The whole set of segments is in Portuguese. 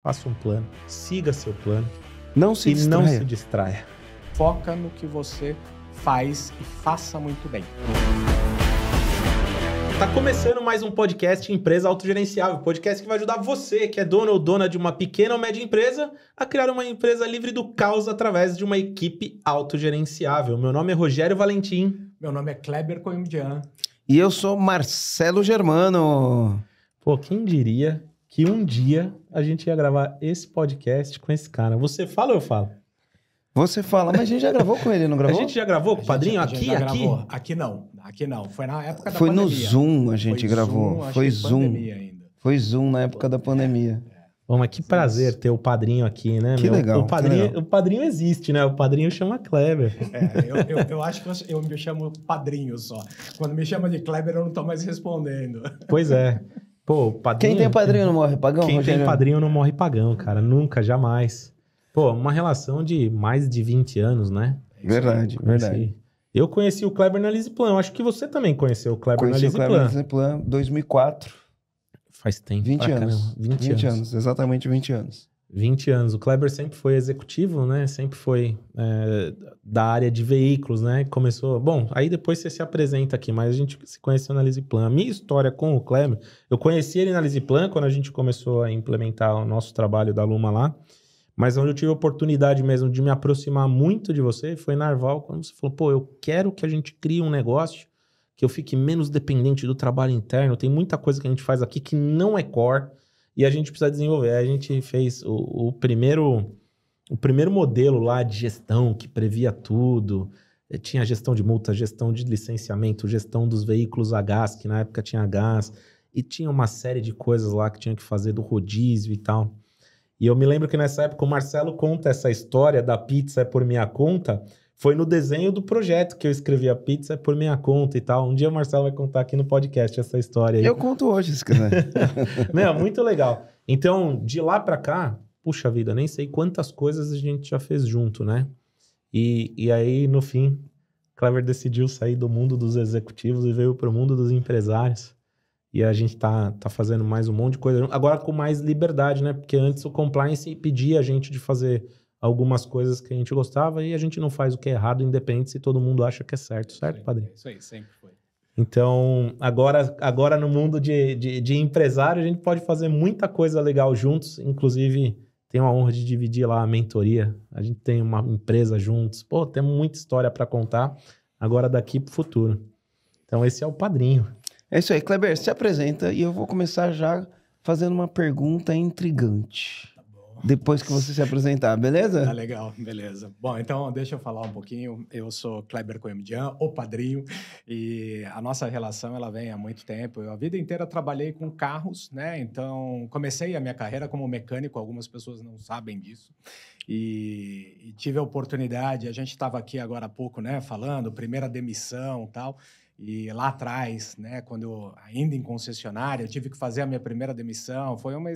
Faça um plano, siga seu plano. Não se e distraia. não se distraia. Foca no que você faz e faça muito bem. Tá começando mais um podcast Empresa Autogerenciável, podcast que vai ajudar você, que é dono ou dona de uma pequena ou média empresa, a criar uma empresa livre do caos através de uma equipe autogerenciável. Meu nome é Rogério Valentim. Meu nome é Kleber Coimdian. E eu sou Marcelo Germano. Pô, quem diria que um dia a gente ia gravar esse podcast com esse cara. Você fala ou eu falo? Você fala, mas a gente já gravou com ele, não gravou? A gente já gravou com o padrinho? aqui, aqui? Gravou. Aqui não, aqui não. Foi na época da Foi pandemia. Foi no Zoom a gente Foi gravou. Zoom, Foi Zoom. Foi Zoom na época da é, pandemia. É, é. Bom, mas que prazer ter o padrinho aqui, né? Que meu? legal. O padrinho, legal. o padrinho existe, né? O padrinho chama Kleber. É, eu, eu, eu acho que eu, eu me chamo padrinho só. Quando me chama de Kleber, eu não tô mais respondendo. Pois é. Pô, padrinho. Quem tem padrinho não morre pagão? Quem Rogério? tem padrinho não morre pagão, cara. Nunca, jamais. Pô, uma relação de mais de 20 anos, né? Verdade, eu verdade. Eu conheci o Kleber na Lisiplan. acho que você também conheceu o Kleber conheci na Lisiplan. Conheci o Kleber na Lisiplan 2004. Faz tempo. 20 anos. 20, 20 anos. anos. Exatamente 20 anos. 20 anos. O Kleber sempre foi executivo, né? Sempre foi é, da área de veículos, né? Começou. Bom, aí depois você se apresenta aqui, mas a gente se conheceu na Lisiplan. A minha história com o Kleber, eu conheci ele na Plan quando a gente começou a implementar o nosso trabalho da Luma lá. Mas onde eu tive a oportunidade mesmo de me aproximar muito de você foi na Arval, quando você falou: pô, eu quero que a gente crie um negócio que eu fique menos dependente do trabalho interno. Tem muita coisa que a gente faz aqui que não é core e a gente precisa desenvolver. A gente fez o, o primeiro o primeiro modelo lá de gestão que previa tudo. Eh, tinha gestão de multa, gestão de licenciamento, gestão dos veículos a gás, que na época tinha gás, e tinha uma série de coisas lá que tinha que fazer do rodízio e tal. E eu me lembro que nessa época o Marcelo conta essa história da pizza é por minha conta, foi no desenho do projeto que eu escrevi a pizza por minha conta e tal. Um dia o Marcelo vai contar aqui no podcast essa história aí. Eu conto hoje, se quiser. Meu, é muito legal. Então, de lá para cá, puxa vida, nem sei quantas coisas a gente já fez junto, né? E, e aí, no fim, Clever decidiu sair do mundo dos executivos e veio para o mundo dos empresários. E a gente tá, tá fazendo mais um monte de coisa. Agora com mais liberdade, né? Porque antes o compliance impedia a gente de fazer algumas coisas que a gente gostava e a gente não faz o que é errado, independente se todo mundo acha que é certo, certo, Sim, padrinho? Isso aí, sempre foi. Então, agora, agora no mundo de, de, de, empresário, a gente pode fazer muita coisa legal juntos. Inclusive, tenho a honra de dividir lá a mentoria. A gente tem uma empresa juntos. Pô, temos muita história para contar agora daqui para o futuro. Então, esse é o padrinho. É isso aí, Kleber, se apresenta e eu vou começar já fazendo uma pergunta intrigante depois que você se apresentar, beleza? Tá legal, beleza. Bom, então deixa eu falar um pouquinho. Eu sou Kleber Coemdian, o padrinho, e a nossa relação ela vem há muito tempo. Eu a vida inteira trabalhei com carros, né? Então comecei a minha carreira como mecânico, algumas pessoas não sabem disso. E, e tive a oportunidade, a gente estava aqui agora há pouco, né, falando, primeira demissão tal. E lá atrás, né, quando eu, ainda em concessionária, eu tive que fazer a minha primeira demissão, foi uma,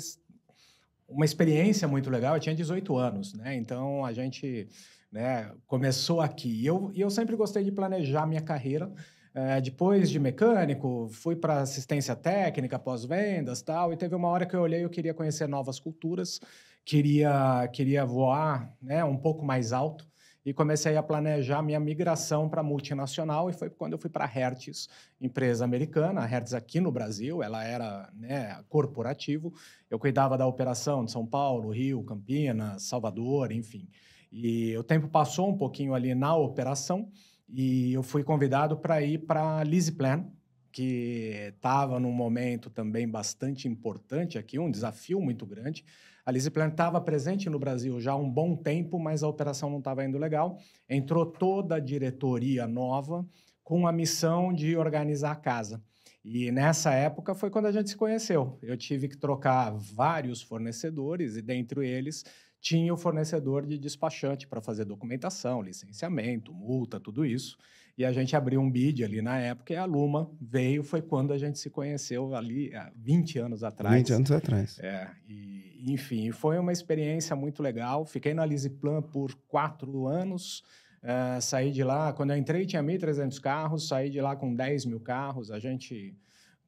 uma experiência muito legal. Eu tinha 18 anos, né? Então a gente né, começou aqui. E eu, eu sempre gostei de planejar minha carreira. É, depois de mecânico, fui para assistência técnica, pós-vendas tal. E teve uma hora que eu olhei, eu queria conhecer novas culturas, queria, queria voar né, um pouco mais alto e comecei a planejar minha migração para multinacional e foi quando eu fui para a Hertz, empresa americana, a Hertz aqui no Brasil, ela era né, corporativo, eu cuidava da operação de São Paulo, Rio, Campinas, Salvador, enfim. E o tempo passou um pouquinho ali na operação e eu fui convidado para ir para a Plan, que estava num momento também bastante importante aqui, um desafio muito grande, a Lisiplan estava presente no Brasil já há um bom tempo, mas a operação não estava indo legal. Entrou toda a diretoria nova com a missão de organizar a casa. E nessa época foi quando a gente se conheceu. Eu tive que trocar vários fornecedores e, dentre eles, tinha o fornecedor de despachante para fazer documentação, licenciamento, multa, tudo isso. E a gente abriu um bid ali na época e a Luma veio, foi quando a gente se conheceu ali há 20 anos atrás. 20 anos atrás. É, e, enfim, foi uma experiência muito legal. Fiquei na Lisiplan por quatro anos. É, saí de lá, quando eu entrei tinha 1.300 carros, saí de lá com 10 mil carros. A gente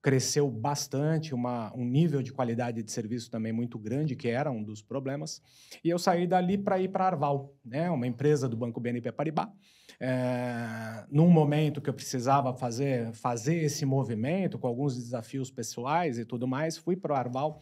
cresceu bastante, uma, um nível de qualidade de serviço também muito grande, que era um dos problemas. E eu saí dali para ir para Arval, né, uma empresa do Banco BNP Paribas, é, num momento que eu precisava fazer, fazer esse movimento, com alguns desafios pessoais e tudo mais, fui para o Arval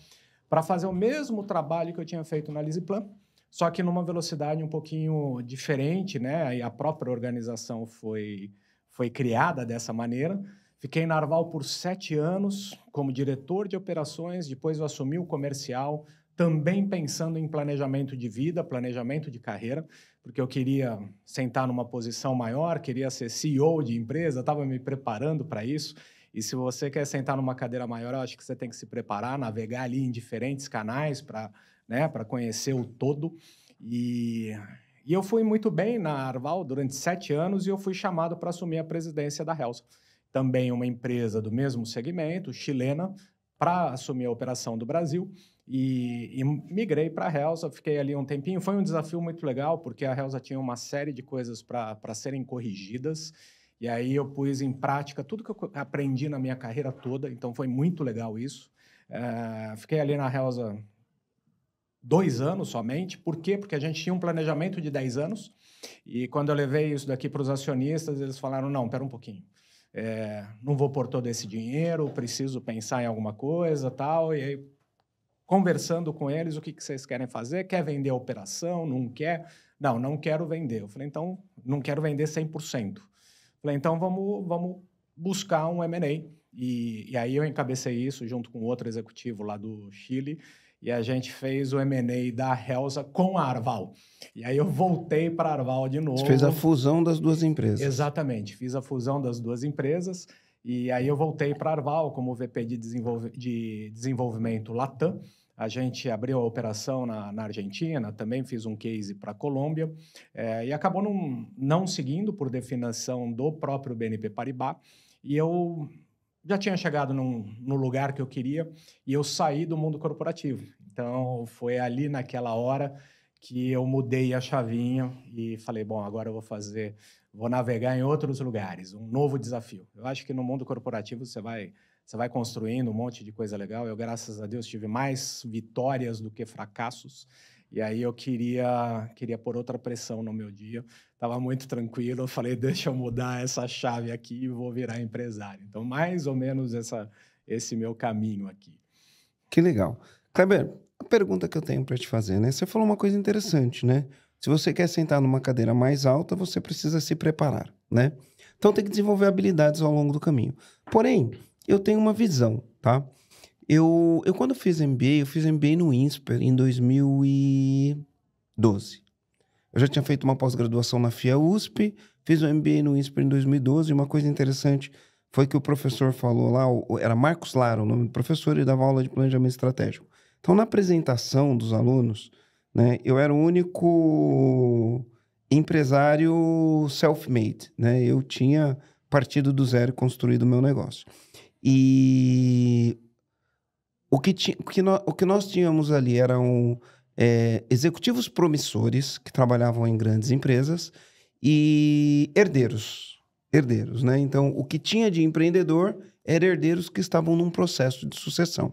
para fazer o mesmo trabalho que eu tinha feito na Lisiplan, só que numa velocidade um pouquinho diferente, né? E a própria organização foi, foi criada dessa maneira. Fiquei na Arval por sete anos como diretor de operações, depois eu assumi o comercial, também pensando em planejamento de vida, planejamento de carreira, porque eu queria sentar numa posição maior, queria ser CEO de empresa, estava me preparando para isso. E se você quer sentar numa cadeira maior, eu acho que você tem que se preparar, navegar ali em diferentes canais para né, conhecer o todo. E, e eu fui muito bem na Arval durante sete anos e eu fui chamado para assumir a presidência da Helsa. Também uma empresa do mesmo segmento, chilena, para assumir a operação do Brasil. E, e migrei para a Helsa, fiquei ali um tempinho. Foi um desafio muito legal, porque a Helsa tinha uma série de coisas para serem corrigidas. E aí eu pus em prática tudo que eu aprendi na minha carreira toda, então foi muito legal isso. É, fiquei ali na Helsa dois anos somente. Por quê? Porque a gente tinha um planejamento de 10 anos. E quando eu levei isso daqui para os acionistas, eles falaram: não, pera um pouquinho. É, não vou pôr todo esse dinheiro, preciso pensar em alguma coisa tal. E aí conversando com eles o que, que vocês querem fazer, quer vender a operação, não quer? Não, não quero vender. Eu falei, então, não quero vender 100%. Eu falei, então, vamos, vamos buscar um M&A. E, e aí eu encabecei isso junto com outro executivo lá do Chile, e a gente fez o M&A da Helsa com a Arval. E aí eu voltei para a Arval de novo. Você fez a fusão das duas empresas. Exatamente, fiz a fusão das duas empresas e aí eu voltei para a Arval como VP de, desenvolve... de desenvolvimento Latam. A gente abriu a operação na, na Argentina, também fiz um case para a Colômbia é, e acabou num, não seguindo por definição do próprio BNP Paribas. E eu já tinha chegado num, no lugar que eu queria e eu saí do mundo corporativo. Então foi ali naquela hora que eu mudei a chavinha e falei: bom, agora eu vou fazer, vou navegar em outros lugares, um novo desafio. Eu acho que no mundo corporativo você vai você vai construindo um monte de coisa legal. Eu, graças a Deus, tive mais vitórias do que fracassos. E aí eu queria queria pôr outra pressão no meu dia. Tava muito tranquilo, eu falei, deixa eu mudar essa chave aqui e vou virar empresário. Então, mais ou menos essa esse meu caminho aqui. Que legal. Kleber, a pergunta que eu tenho para te fazer, né? Você falou uma coisa interessante, né? Se você quer sentar numa cadeira mais alta, você precisa se preparar, né? Então tem que desenvolver habilidades ao longo do caminho. Porém, eu tenho uma visão, tá? Eu, eu quando fiz MBA, eu fiz MBA no INSPER em 2012. Eu já tinha feito uma pós-graduação na FIA USP, fiz o MBA no INSPER em 2012, e uma coisa interessante foi que o professor falou lá, era Marcos Lara o nome do professor, e dava aula de planejamento estratégico. Então, na apresentação dos alunos, né, eu era o único empresário self-made, né? Eu tinha partido do zero e construído o meu negócio. E o que, ti, o que, no, o que nós tínhamos ali eram é, executivos promissores que trabalhavam em grandes empresas e herdeiros. Herdeiros, né? Então, o que tinha de empreendedor eram herdeiros que estavam num processo de sucessão.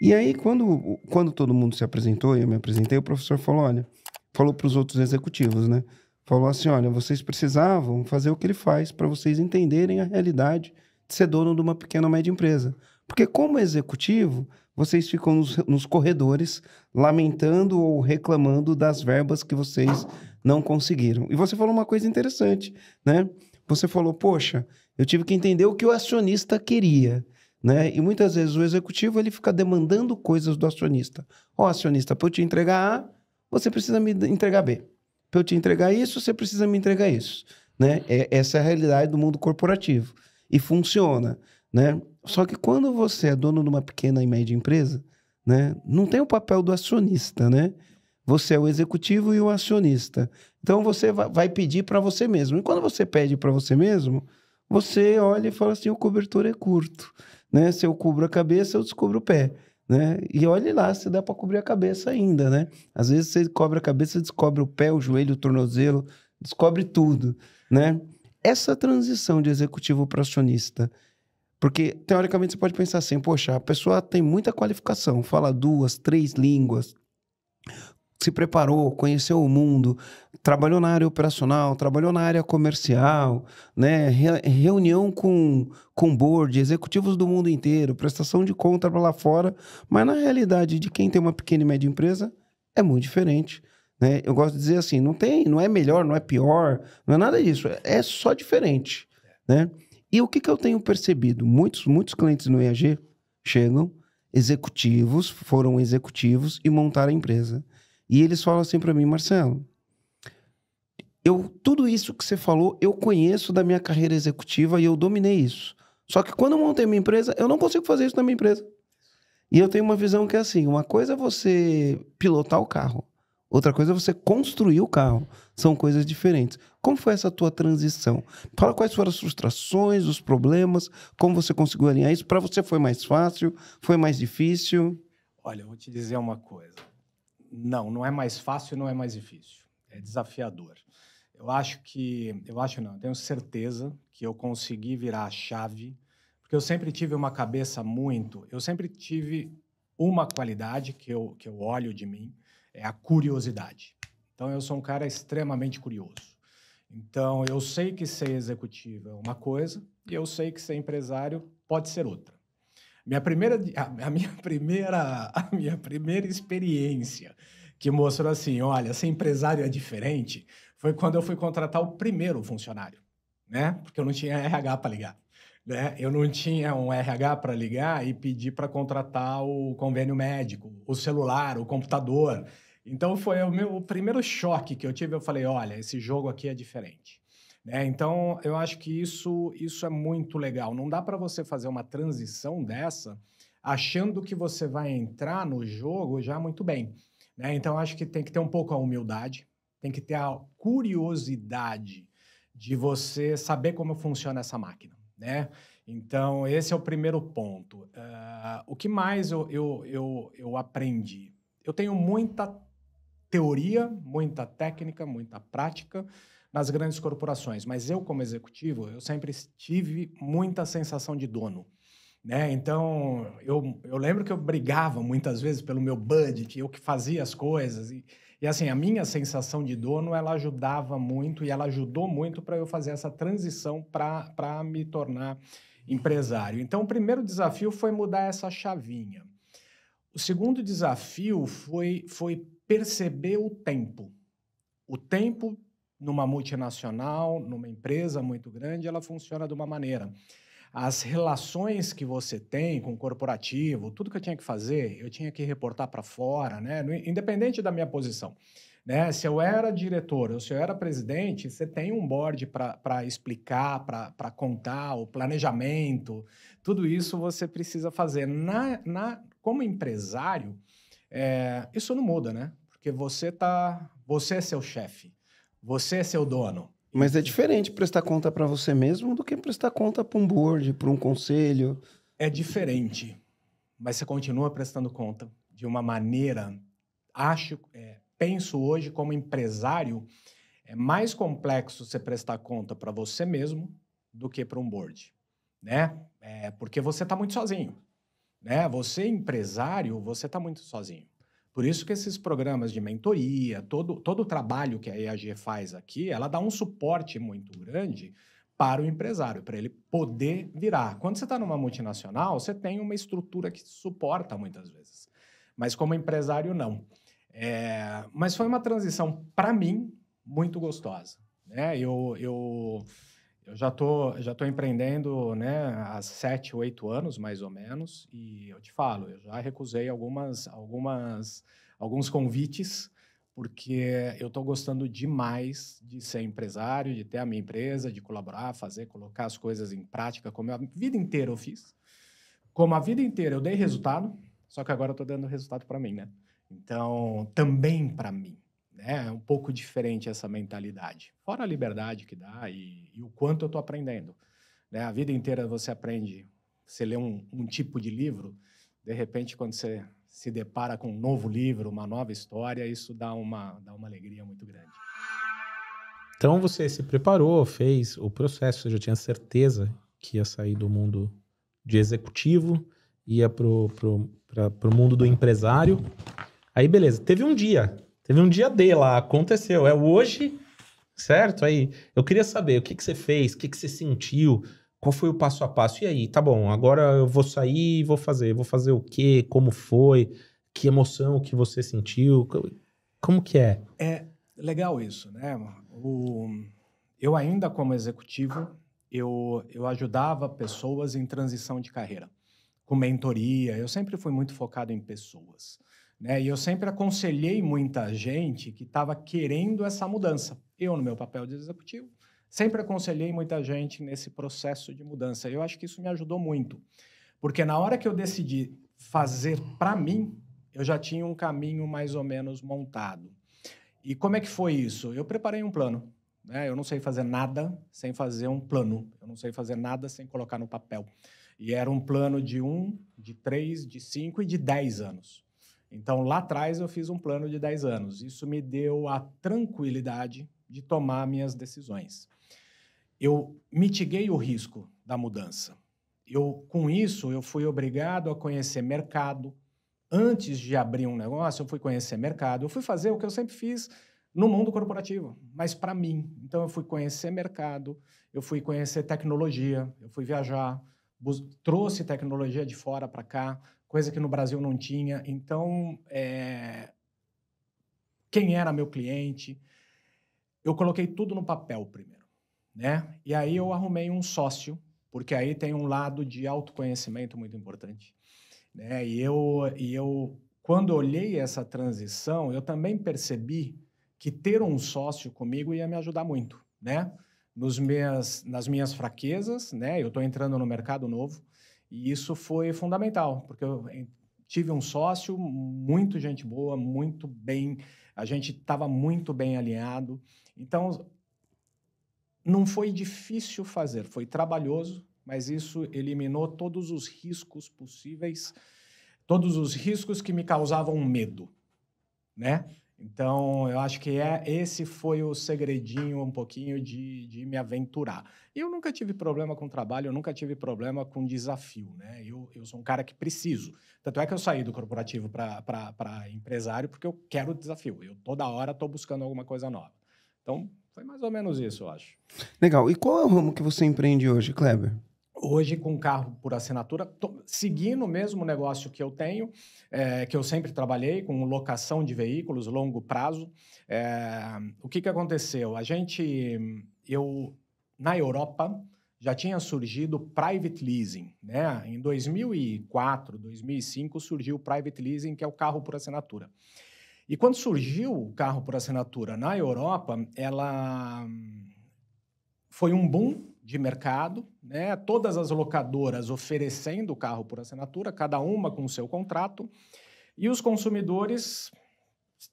E aí, quando, quando todo mundo se apresentou, eu me apresentei, o professor falou: olha, falou para os outros executivos, né? Falou assim: olha, vocês precisavam fazer o que ele faz para vocês entenderem a realidade ser dono de uma pequena ou média empresa. Porque como executivo, vocês ficam nos, nos, corredores lamentando ou reclamando das verbas que vocês não conseguiram. E você falou uma coisa interessante, né? Você falou, poxa, eu tive que entender o que o acionista queria. Né? E muitas vezes o executivo ele fica demandando coisas do acionista. Ó, oh, acionista, para eu te entregar A, você precisa me entregar B. Para eu te entregar isso, você precisa me entregar isso. Né? É, essa é a realidade do mundo corporativo e funciona, né? Só que quando você é dono de uma pequena e média empresa, né, não tem o papel do acionista, né? Você é o executivo e o acionista. Então você vai pedir para você mesmo. E quando você pede para você mesmo, você olha e fala assim: o cobertor é curto, né? Se eu cubro a cabeça, eu descubro o pé. Né? E olhe lá se dá para cobrir a cabeça ainda, né? Às vezes você cobre a cabeça, descobre o pé, o joelho, o tornozelo, descobre tudo, né? essa transição de executivo para acionista? Porque, teoricamente, você pode pensar assim: poxa, a pessoa tem muita qualificação, fala duas, três línguas, se preparou, conheceu o mundo, trabalhou na área operacional, trabalhou na área comercial, né? Re reunião com, com board, executivos do mundo inteiro, prestação de conta para lá fora, mas na realidade de quem tem uma pequena e média empresa é muito diferente. Né? Eu gosto de dizer assim, não tem, não é melhor, não é pior, não é nada disso, é só diferente, né? E o que, que eu tenho percebido? Muitos, muitos clientes no IAG chegam, executivos, foram executivos e montaram a empresa. E eles falam assim para mim, Marcelo, eu tudo isso que você falou, eu conheço da minha carreira executiva e eu dominei isso. Só que quando eu montei minha empresa, eu não consigo fazer isso na minha empresa. E eu tenho uma visão que é assim: uma coisa é você pilotar o carro, Outra coisa é você construir o carro. São coisas diferentes. Como foi essa tua transição? Fala quais foram as frustrações, os problemas, como você conseguiu alinhar isso. Para você foi mais fácil? Foi mais difícil? Olha, eu vou te dizer uma coisa. Não, não é mais fácil, não é mais difícil. É desafiador. Eu acho que, eu acho não, eu tenho certeza que eu consegui virar a chave, porque eu sempre tive uma cabeça muito, eu sempre tive uma qualidade que eu, que eu olho de mim, é a curiosidade. Então, eu sou um cara extremamente curioso. Então, eu sei que ser executivo é uma coisa e eu sei que ser empresário pode ser outra. Minha primeira, a, minha primeira, a minha primeira experiência que mostrou assim, olha, ser empresário é diferente, foi quando eu fui contratar o primeiro funcionário, né? Porque eu não tinha RH para ligar, né? Eu não tinha um RH para ligar e pedir para contratar o convênio médico, o celular, o computador. Então foi o meu o primeiro choque que eu tive. Eu falei, olha, esse jogo aqui é diferente. Né? Então eu acho que isso isso é muito legal. Não dá para você fazer uma transição dessa achando que você vai entrar no jogo já muito bem. Né? Então acho que tem que ter um pouco a humildade, tem que ter a curiosidade de você saber como funciona essa máquina. Né? Então esse é o primeiro ponto. Uh, o que mais eu, eu, eu, eu aprendi? Eu tenho muita teoria, muita técnica, muita prática nas grandes corporações, mas eu como executivo, eu sempre tive muita sensação de dono. Né? Então, eu, eu lembro que eu brigava muitas vezes pelo meu budget, eu que fazia as coisas. E, e assim, a minha sensação de dono, ela ajudava muito e ela ajudou muito para eu fazer essa transição para me tornar empresário. Então, o primeiro desafio foi mudar essa chavinha. O segundo desafio foi, foi perceber o tempo. O tempo numa multinacional, numa empresa muito grande, ela funciona de uma maneira. As relações que você tem com o corporativo, tudo que eu tinha que fazer, eu tinha que reportar para fora, né? independente da minha posição. Né? Se eu era diretor ou se eu era presidente, você tem um board para explicar, para contar, o planejamento, tudo isso você precisa fazer. Na, na, como empresário, é, isso não muda, né? Porque você tá, você é seu chefe, você é seu dono. Mas é diferente prestar conta para você mesmo do que prestar conta para um board, para um conselho. É diferente, mas você continua prestando conta de uma maneira, acho, é, penso hoje como empresário, é mais complexo você prestar conta para você mesmo do que para um board, né? É, porque você está muito sozinho. Né? Você, é empresário, você está muito sozinho. Por isso que esses programas de mentoria, todo, todo o trabalho que a EAG faz aqui, ela dá um suporte muito grande para o empresário, para ele poder virar. Quando você está numa multinacional, você tem uma estrutura que suporta muitas vezes. Mas como empresário, não. É, mas foi uma transição, para mim, muito gostosa. Né? Eu, eu eu já tô, já tô empreendendo né, há sete, oito anos, mais ou menos, e eu te falo, eu já recusei algumas, algumas, alguns convites, porque eu estou gostando demais de ser empresário, de ter a minha empresa, de colaborar, fazer, colocar as coisas em prática, como a vida inteira eu fiz. Como a vida inteira eu dei resultado, só que agora eu estou dando resultado para mim, né? Então, também para mim né, é um pouco diferente essa mentalidade. Fora a liberdade que dá e, e o quanto eu estou aprendendo. Né? A vida inteira você aprende, você lê um, um tipo de livro, de repente, quando você se depara com um novo livro, uma nova história, isso dá uma, dá uma alegria muito grande. Então você se preparou, fez o processo, você já tinha certeza que ia sair do mundo de executivo, ia pro, pro, pro mundo do empresário. Aí beleza, teve um dia Teve um dia D lá, aconteceu. É hoje, certo? Aí eu queria saber o que, que você fez, o que, que você sentiu, qual foi o passo a passo. E aí, tá bom, agora eu vou sair e vou fazer. Vou fazer o quê? Como foi? Que emoção que você sentiu? Como que é? É legal isso, né? O, eu ainda como executivo, eu, eu ajudava pessoas em transição de carreira, com mentoria. Eu sempre fui muito focado em pessoas. Né? E eu sempre aconselhei muita gente que estava querendo essa mudança. Eu, no meu papel de executivo, sempre aconselhei muita gente nesse processo de mudança. Eu acho que isso me ajudou muito, porque na hora que eu decidi fazer para mim, eu já tinha um caminho mais ou menos montado. E como é que foi isso? Eu preparei um plano. Né? Eu não sei fazer nada sem fazer um plano. Eu não sei fazer nada sem colocar no papel. E era um plano de um, de três, de cinco e de dez anos. Então, lá atrás, eu fiz um plano de 10 anos. Isso me deu a tranquilidade de tomar minhas decisões. Eu mitiguei o risco da mudança. Eu, com isso, eu fui obrigado a conhecer mercado. Antes de abrir um negócio, eu fui conhecer mercado. Eu fui fazer o que eu sempre fiz no mundo corporativo, mas para mim. Então, eu fui conhecer mercado, eu fui conhecer tecnologia, eu fui viajar, trouxe tecnologia de fora para cá, coisa que no Brasil não tinha. Então, é, quem era meu cliente. Eu coloquei tudo no papel primeiro, né? E aí eu arrumei um sócio, porque aí tem um lado de autoconhecimento muito importante, né? E eu e eu quando olhei essa transição, eu também percebi que ter um sócio comigo ia me ajudar muito, né? Nos minhas, nas minhas fraquezas, né? Eu estou entrando no mercado novo, e isso foi fundamental, porque eu tive um sócio, muito gente boa, muito bem, a gente estava muito bem alinhado. Então, não foi difícil fazer, foi trabalhoso, mas isso eliminou todos os riscos possíveis, todos os riscos que me causavam medo, né? Então, eu acho que é esse foi o segredinho um pouquinho de, de me aventurar. Eu nunca tive problema com trabalho, eu nunca tive problema com desafio, né? Eu, eu sou um cara que preciso. Tanto é que eu saí do corporativo para empresário porque eu quero desafio. Eu toda hora estou buscando alguma coisa nova. Então, foi mais ou menos isso, eu acho. Legal. E qual é o ramo que você empreende hoje, Kleber? Hoje, com carro por assinatura, seguindo o mesmo negócio que eu tenho, é, que eu sempre trabalhei, com locação de veículos, longo prazo. É, o que, que aconteceu? A gente, eu, na Europa, já tinha surgido private leasing. Né? Em 2004, 2005, surgiu o private leasing, que é o carro por assinatura. E quando surgiu o carro por assinatura na Europa, ela hum, foi um boom de mercado, né? todas as locadoras oferecendo o carro por assinatura, cada uma com seu contrato, e os consumidores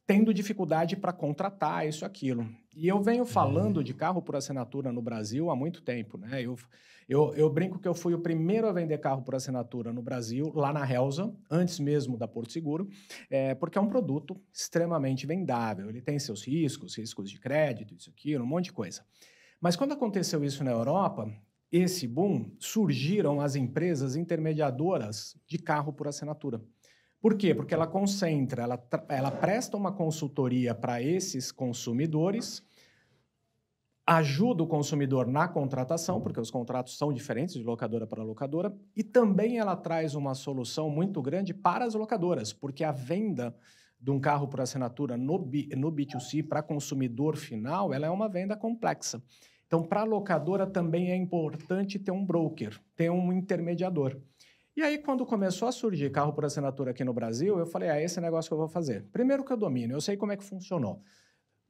tendo dificuldade para contratar isso aquilo. E eu venho falando uhum. de carro por assinatura no Brasil há muito tempo. Né? Eu, eu, eu, brinco que eu fui o primeiro a vender carro por assinatura no Brasil, lá na Helsa, antes mesmo da Porto Seguro, é, porque é um produto extremamente vendável. Ele tem seus riscos, riscos de crédito, isso aqui, um monte de coisa. Mas quando aconteceu isso na Europa, esse boom surgiram as empresas intermediadoras de carro por assinatura. Por quê? Porque ela concentra, ela, ela presta uma consultoria para esses consumidores, ajuda o consumidor na contratação, porque os contratos são diferentes de locadora para locadora, e também ela traz uma solução muito grande para as locadoras, porque a venda de um carro por assinatura no, B, no B2C para consumidor final, ela é uma venda complexa. Então, para a locadora também é importante ter um broker, ter um intermediador. E aí, quando começou a surgir carro por assinatura aqui no Brasil, eu falei: ah, esse negócio que eu vou fazer. Primeiro que eu domino, eu sei como é que funcionou.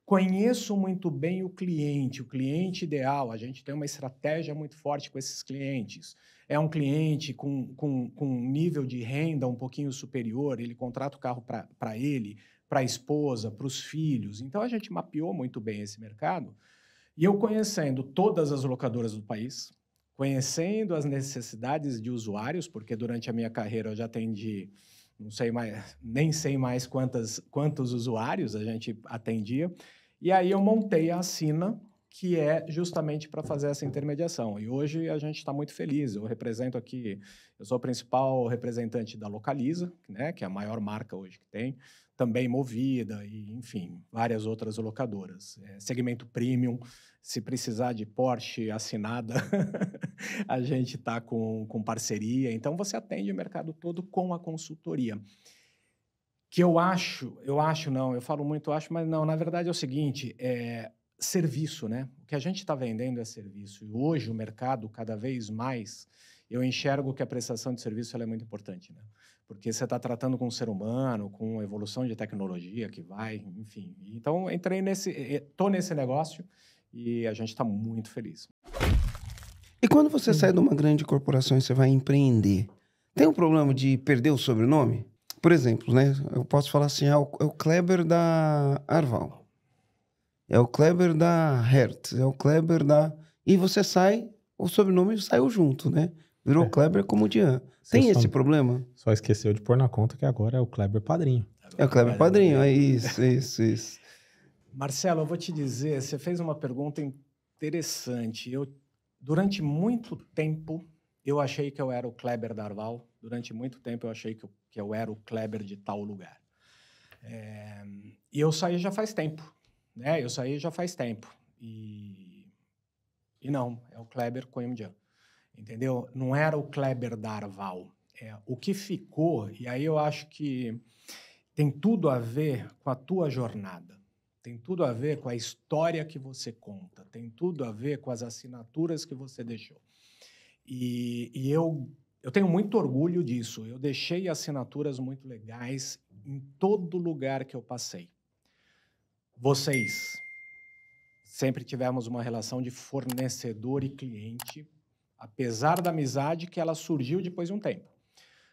Conheço muito bem o cliente, o cliente ideal. A gente tem uma estratégia muito forte com esses clientes. É um cliente com, com, com um nível de renda um pouquinho superior, ele contrata o carro para ele, para a esposa, para os filhos. Então a gente mapeou muito bem esse mercado e eu conhecendo todas as locadoras do país, conhecendo as necessidades de usuários, porque durante a minha carreira eu já atendi, não sei mais, nem sei mais quantas, quantos usuários a gente atendia. E aí eu montei a Assina, que é justamente para fazer essa intermediação. E hoje a gente está muito feliz. Eu represento aqui, eu sou o principal representante da Localiza, né, que é a maior marca hoje que tem também Movida e, enfim, várias outras locadoras. É, segmento premium, se precisar de Porsche assinada, a gente está com, com parceria. Então, você atende o mercado todo com a consultoria. Que eu acho, eu acho não, eu falo muito acho, mas não, na verdade é o seguinte, é serviço, né? O que a gente está vendendo é serviço. E hoje o mercado, cada vez mais, eu enxergo que a prestação de serviço é muito importante, né? porque você está tratando com um ser humano, com a evolução de tecnologia que vai, enfim. Então, entrei nesse, estou nesse negócio e a gente está muito feliz. E quando você sai de uma grande corporação e você vai empreender, tem um problema de perder o sobrenome? Por exemplo, né? Eu posso falar assim, é o, é o Kleber da Arval, é o Kleber da Hertz, é o Kleber da... E você sai, o sobrenome saiu junto, né? Virou é. Kleber como Dian. Tem esse problema? Só esqueceu de pôr na conta que agora é o Kleber padrinho. É o Kleber padrinho, é isso, é isso, é isso. Marcelo, eu vou te dizer, você fez uma pergunta interessante. Eu, durante muito tempo, eu achei que eu era o Kleber Darval. Durante muito tempo, eu achei que eu, que eu era o Kleber de tal lugar. É, e eu saí já faz tempo, né? Eu saí já faz tempo. E, e não, é o Kleber Coimdian entendeu? Não era o Kleber Darval. É, o que ficou, e aí eu acho que tem tudo a ver com a tua jornada, tem tudo a ver com a história que você conta, tem tudo a ver com as assinaturas que você deixou. E, e eu, eu tenho muito orgulho disso. Eu deixei assinaturas muito legais em todo lugar que eu passei. Vocês, sempre tivemos uma relação de fornecedor e cliente apesar da amizade que ela surgiu depois de um tempo.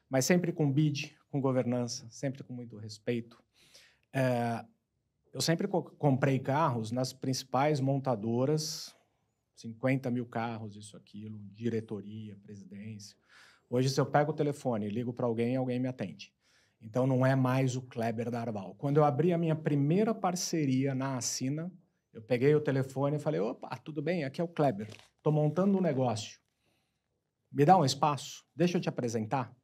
Mas sempre com bid, com governança, sempre com muito respeito. É, eu sempre co comprei carros nas principais montadoras, 50 mil carros, isso, aquilo, diretoria, presidência. Hoje, se eu pego o telefone e ligo para alguém, alguém me atende. Então, não é mais o Kleber Darval. Quando eu abri a minha primeira parceria na Assina, eu peguei o telefone e falei, opa, tudo bem, aqui é o Kleber. Estou montando um negócio me dá um espaço, deixa eu te apresentar,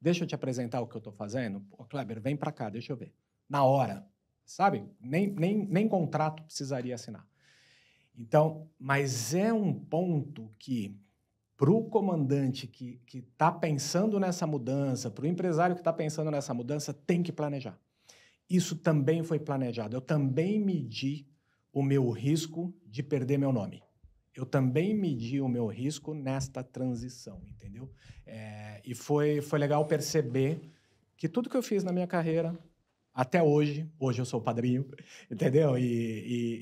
deixa eu te apresentar o que eu estou fazendo. Pô, Kleber, vem para cá, deixa eu ver. Na hora, sabe? Nem, nem, nem contrato precisaria assinar. Então, mas é um ponto que, para o comandante que está pensando nessa mudança, para o empresário que está pensando nessa mudança, tem que planejar. Isso também foi planejado. Eu também medi o meu risco de perder meu nome eu também medi o meu risco nesta transição, entendeu? É, e foi, foi legal perceber que tudo que eu fiz na minha carreira, até hoje, hoje eu sou padrinho, entendeu? E,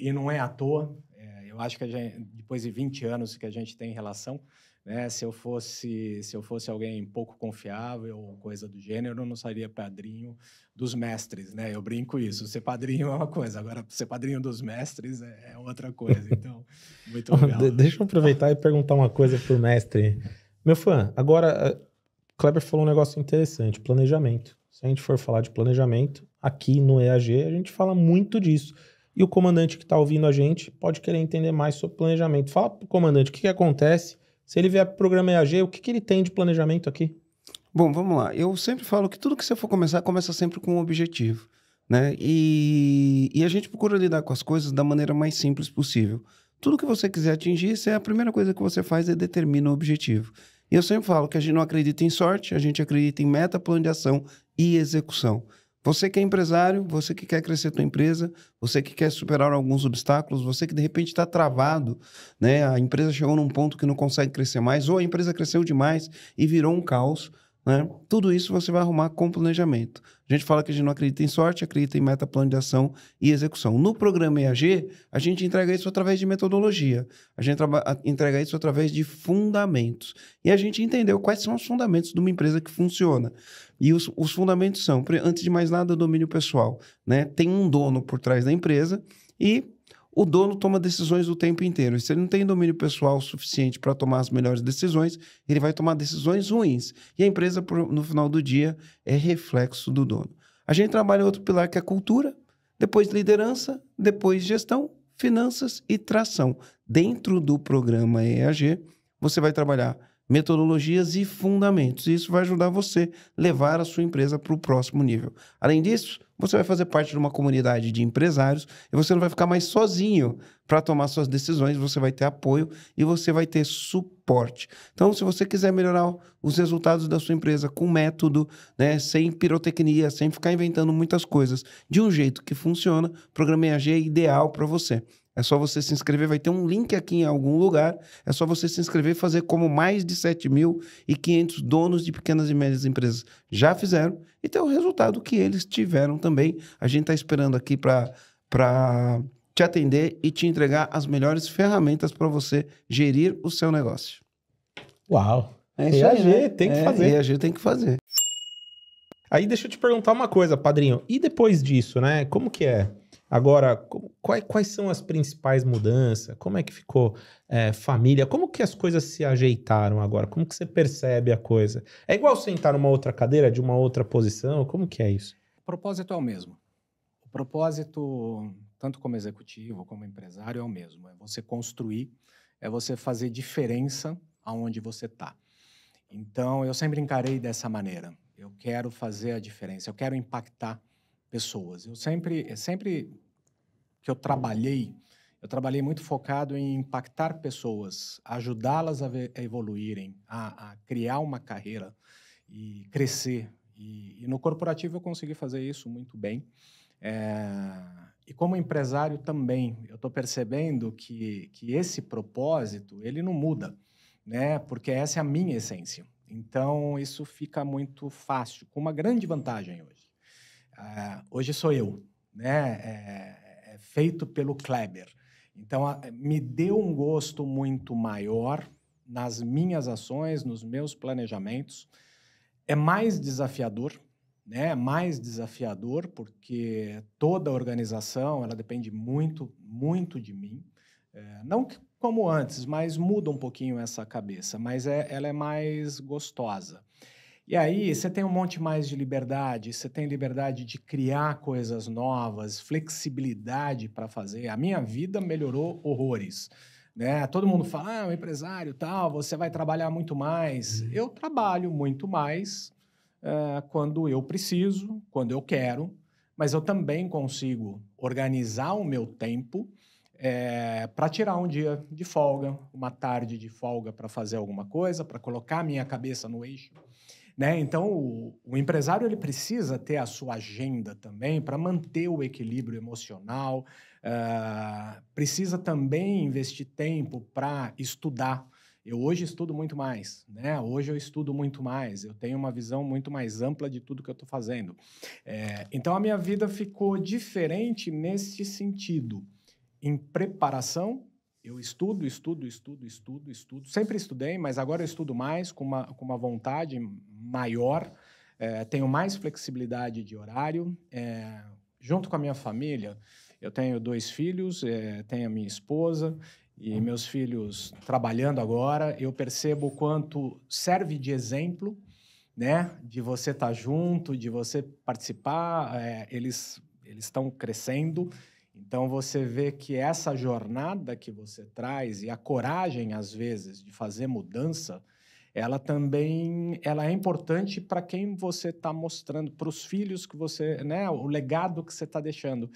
e, e não é à toa. É, eu acho que gente, depois de 20 anos que a gente tem relação, né? Se eu fosse se eu fosse alguém pouco confiável ou coisa do gênero, eu não seria padrinho dos mestres, né? Eu brinco isso. Ser padrinho é uma coisa, agora ser padrinho dos mestres é, é outra coisa. Então, muito legal. De né? deixa eu aproveitar e perguntar uma coisa pro mestre. Meu fã, agora eh, Kleber falou um negócio interessante, planejamento. Se a gente for falar de planejamento, aqui no EAG a gente fala muito disso. E o comandante que está ouvindo a gente pode querer entender mais sobre planejamento. Fala para o comandante o que, que acontece se ele vier para o programa EAG, o que, que ele tem de planejamento aqui? Bom, vamos lá. Eu sempre falo que tudo que você for começar, começa sempre com um objetivo. Né? E, e a gente procura lidar com as coisas da maneira mais simples possível. Tudo que você quiser atingir, é a primeira coisa que você faz é determina o objetivo. E eu sempre falo que a gente não acredita em sorte, a gente acredita em meta, plano de ação e execução. Você que é empresário, você que quer crescer sua empresa, você que quer superar alguns obstáculos, você que de repente está travado, né? A empresa chegou num ponto que não consegue crescer mais, ou a empresa cresceu demais e virou um caos. Né? Tudo isso você vai arrumar com planejamento. A gente fala que a gente não acredita em sorte, acredita em meta, plano de ação e execução. No programa EAG, a gente entrega isso através de metodologia, a gente entrega isso através de fundamentos. E a gente entendeu quais são os fundamentos de uma empresa que funciona. E os, os fundamentos são, antes de mais nada, domínio pessoal. Né? Tem um dono por trás da empresa e o dono toma decisões o tempo inteiro. E se ele não tem domínio pessoal suficiente para tomar as melhores decisões, ele vai tomar decisões ruins. E a empresa, no final do dia, é reflexo do dono. A gente trabalha outro pilar que é cultura, depois liderança, depois gestão, finanças e tração. Dentro do programa EAG, você vai trabalhar metodologias e fundamentos. isso vai ajudar você levar a sua empresa para o próximo nível. Além disso, você vai fazer parte de uma comunidade de empresários e você não vai ficar mais sozinho para tomar suas decisões, você vai ter apoio e você vai ter suporte. Então, se você quiser melhorar os resultados da sua empresa com método, né, sem pirotecnia, sem ficar inventando muitas coisas, de um jeito que funciona, Programa EAG é ideal para você. É só você se inscrever, vai ter um link aqui em algum lugar. É só você se inscrever e fazer como mais de 7.500 donos de pequenas e médias empresas já fizeram e ter o resultado que eles tiveram também. A gente está esperando aqui para te atender e te entregar as melhores ferramentas para você gerir o seu negócio. Uau! É isso EAG, aí, né? tem que é, fazer. gente tem que fazer. Aí deixa eu te perguntar uma coisa, padrinho. E depois disso, né? Como que é? Agora, quais, quais são as principais mudanças? Como é que ficou é, família? Como que as coisas se ajeitaram agora? Como que você percebe a coisa? É igual sentar numa outra cadeira, de uma outra posição? Como que é isso? O propósito é o mesmo. O propósito, tanto como executivo como empresário, é o mesmo. É você construir, é você fazer diferença aonde você está. Então, eu sempre encarei dessa maneira. Eu quero fazer a diferença, eu quero impactar pessoas. Eu sempre, é sempre que eu trabalhei, eu trabalhei muito focado em impactar pessoas, ajudá-las a, a, evoluírem, a, a, criar uma carreira e crescer. E, e, no corporativo eu consegui fazer isso muito bem. É, e como empresário também, eu estou percebendo que, que esse propósito ele não muda, né? Porque essa é a minha essência. Então isso fica muito fácil, com uma grande vantagem hoje ah, hoje sou eu, né? É, é feito pelo Kleber. Então, a, me deu um gosto muito maior nas minhas ações, nos meus planejamentos. É mais desafiador, né? É mais desafiador porque toda a organização ela depende muito, muito de mim. É, não que, como antes, mas muda um pouquinho essa cabeça. Mas é, ela é mais gostosa. E aí uhum. você tem um monte mais de liberdade, você tem liberdade de criar coisas novas, flexibilidade para fazer. A minha vida melhorou horrores. Né? Todo mundo uhum. fala, ah, o empresário tal, você vai trabalhar muito mais. Uhum. Eu trabalho muito mais uh, quando eu preciso, quando eu quero, mas eu também consigo organizar o meu tempo é, eh, para tirar um dia de folga, uma tarde de folga para fazer alguma coisa, para colocar minha cabeça no eixo né? Então, o, o empresário ele precisa ter a sua agenda também para manter o equilíbrio emocional, uh, precisa também investir tempo para estudar. Eu hoje estudo muito mais, né? Hoje eu estudo muito mais, eu tenho uma visão muito mais ampla de tudo que eu estou fazendo. É, então a minha vida ficou diferente nesse sentido. Em preparação, eu estudo, estudo, estudo, estudo, estudo. Sempre estudei, mas agora eu estudo mais com uma, com uma vontade maior, é, tenho mais flexibilidade de horário. É, junto com a minha família, eu tenho dois filhos, é, tenho a minha esposa e uhum. meus filhos trabalhando agora. Eu percebo o quanto serve de exemplo, né? De você estar tá junto, de você participar. eles eles estão crescendo. Então você vê que essa jornada que você traz e a coragem às vezes de fazer mudança ela também ela é importante para quem você está mostrando, para os filhos que você, né, o legado que você está deixando.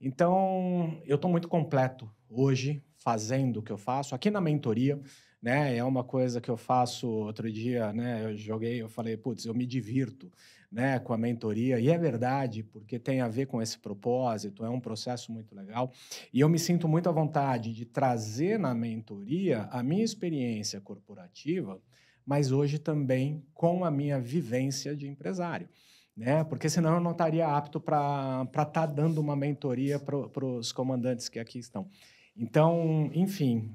Então, eu estou muito completo hoje fazendo o que eu faço aqui na mentoria, né? É uma coisa que eu faço outro dia, né? Eu joguei, eu falei, putz, eu me divirto, né, com a mentoria, e é verdade, porque tem a ver com esse propósito, é um processo muito legal. E eu me sinto muito à vontade de trazer na mentoria a minha experiência corporativa mas hoje também com a minha vivência de empresário. Né? Porque senão eu não estaria apto para estar tá dando uma mentoria para os comandantes que aqui estão. Então, enfim,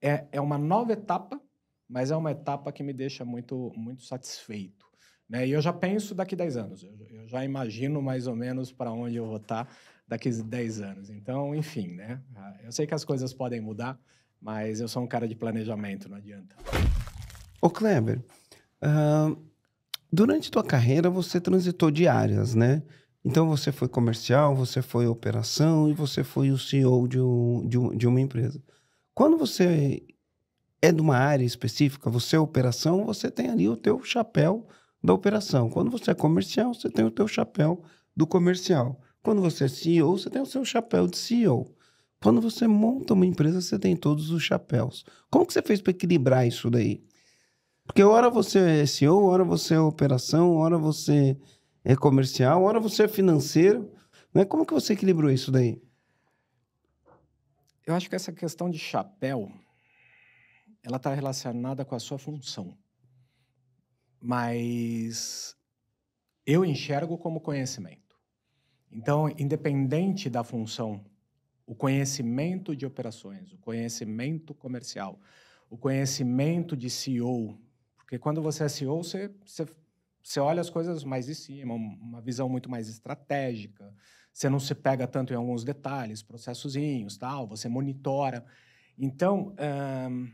é, é uma nova etapa, mas é uma etapa que me deixa muito, muito satisfeito. Né? E eu já penso daqui 10 anos, eu, eu já imagino mais ou menos para onde eu vou estar tá daqui 10 anos. Então, enfim, né? Eu sei que as coisas podem mudar, mas eu sou um cara de planejamento, não adianta. Ô Kleber, uh, durante tua carreira você transitou de áreas, né? Então você foi comercial, você foi operação e você foi o CEO de, um, de, um, de uma empresa. Quando você é de uma área específica, você é operação, você tem ali o teu chapéu da operação. Quando você é comercial, você tem o teu chapéu do comercial. Quando você é CEO, você tem o seu chapéu de CEO. Quando você monta uma empresa, você tem todos os chapéus. Como que você fez para equilibrar isso daí? Porque hora você é SEO, hora você é operação, hora você é comercial, hora você é financeiro. Né? Como que você equilibrou isso daí? Eu acho que essa questão de chapéu, ela está relacionada com a sua função. Mas eu enxergo como conhecimento. Então, independente da função, o conhecimento de operações, o conhecimento comercial, o conhecimento de CEO, porque quando você é CEO, você, você, você olha as coisas mais de cima, uma visão muito mais estratégica, você não se pega tanto em alguns detalhes, processozinhos, tal, você monitora. Então, hum,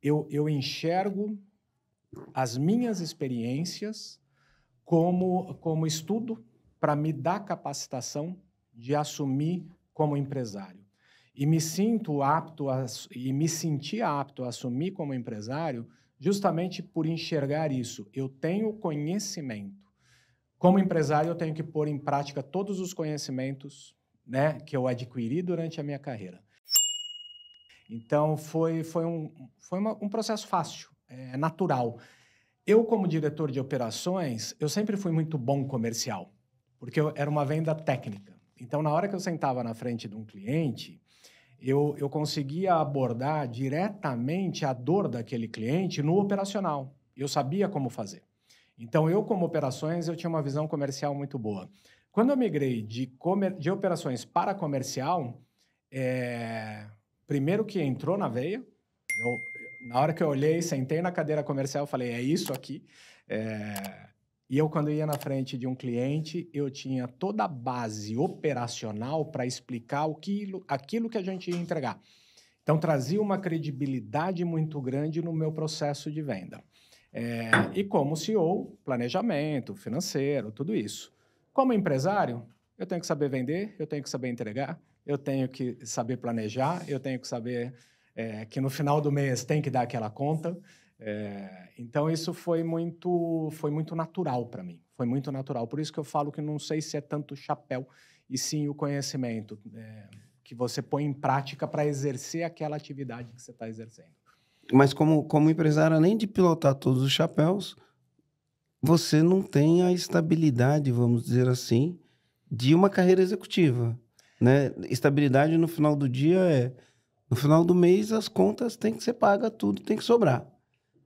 eu, eu enxergo as minhas experiências como, como estudo para me dar capacitação de assumir como empresário. E me sinto apto a, e me senti apto a assumir como empresário justamente por enxergar isso. Eu tenho conhecimento. Como empresário, eu tenho que pôr em prática todos os conhecimentos né, que eu adquiri durante a minha carreira. Então, foi, foi, um, foi uma, um processo fácil, é, natural. Eu, como diretor de operações, eu sempre fui muito bom comercial, porque eu era uma venda técnica. Então, na hora que eu sentava na frente de um cliente, eu, eu conseguia abordar diretamente a dor daquele cliente no operacional. Eu sabia como fazer. Então, eu, como operações, eu tinha uma visão comercial muito boa. Quando eu migrei de, comer, de operações para comercial, é, primeiro que entrou na veia, eu, na hora que eu olhei, sentei na cadeira comercial, falei, é isso aqui. É, e eu, quando ia na frente de um cliente, eu tinha toda a base operacional para explicar o que, aquilo que a gente ia entregar. Então, trazia uma credibilidade muito grande no meu processo de venda. É, e como CEO, planejamento, financeiro, tudo isso. Como empresário, eu tenho que saber vender, eu tenho que saber entregar, eu tenho que saber planejar, eu tenho que saber é, que no final do mês tem que dar aquela conta, é, então isso foi muito, foi muito natural para mim. Foi muito natural. Por isso que eu falo que não sei se é tanto chapéu e sim o conhecimento é, que você põe em prática para exercer aquela atividade que você está exercendo. Mas como, como empresário, além de pilotar todos os chapéus, você não tem a estabilidade, vamos dizer assim, de uma carreira executiva. Né? Estabilidade no final do dia é... No final do mês, as contas têm que ser pagas, tudo tem que sobrar.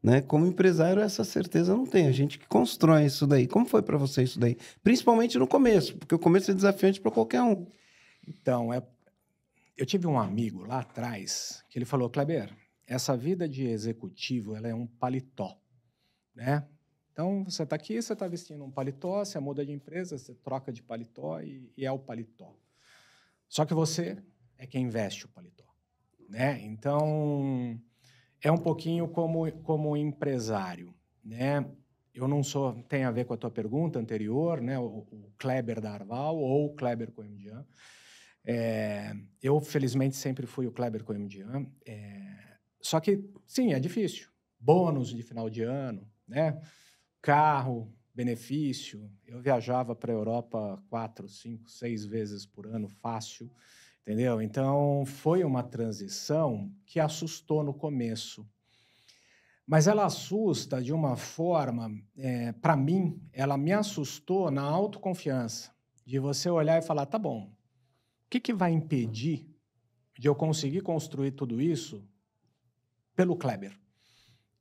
Né? Como empresário, essa certeza não tem. A gente que constrói isso daí. Como foi para você isso daí? Principalmente no começo, porque o começo é desafiante para qualquer um. Então, é... eu tive um amigo lá atrás que ele falou, Kleber, essa vida de executivo ela é um paletó, né? Então, você está aqui, você está vestindo um paletó, você muda de empresa, você troca de paletó e, e é o paletó. Só que você é quem veste o paletó, né? Então, é um pouquinho como, como empresário, né? Eu não sou, tem a ver com a tua pergunta anterior, né? O, o Kleber da Arval ou o Kleber com É, eu, felizmente, sempre fui o Kleber com É, só que, sim, é difícil. Bônus de final de ano, né? Carro, benefício. Eu viajava para a Europa quatro, cinco, seis vezes por ano, fácil entendeu? Então foi uma transição que assustou no começo, mas ela assusta de uma forma, é, para mim, ela me assustou na autoconfiança de você olhar e falar, tá bom, o que, que vai impedir de eu conseguir construir tudo isso pelo Kleber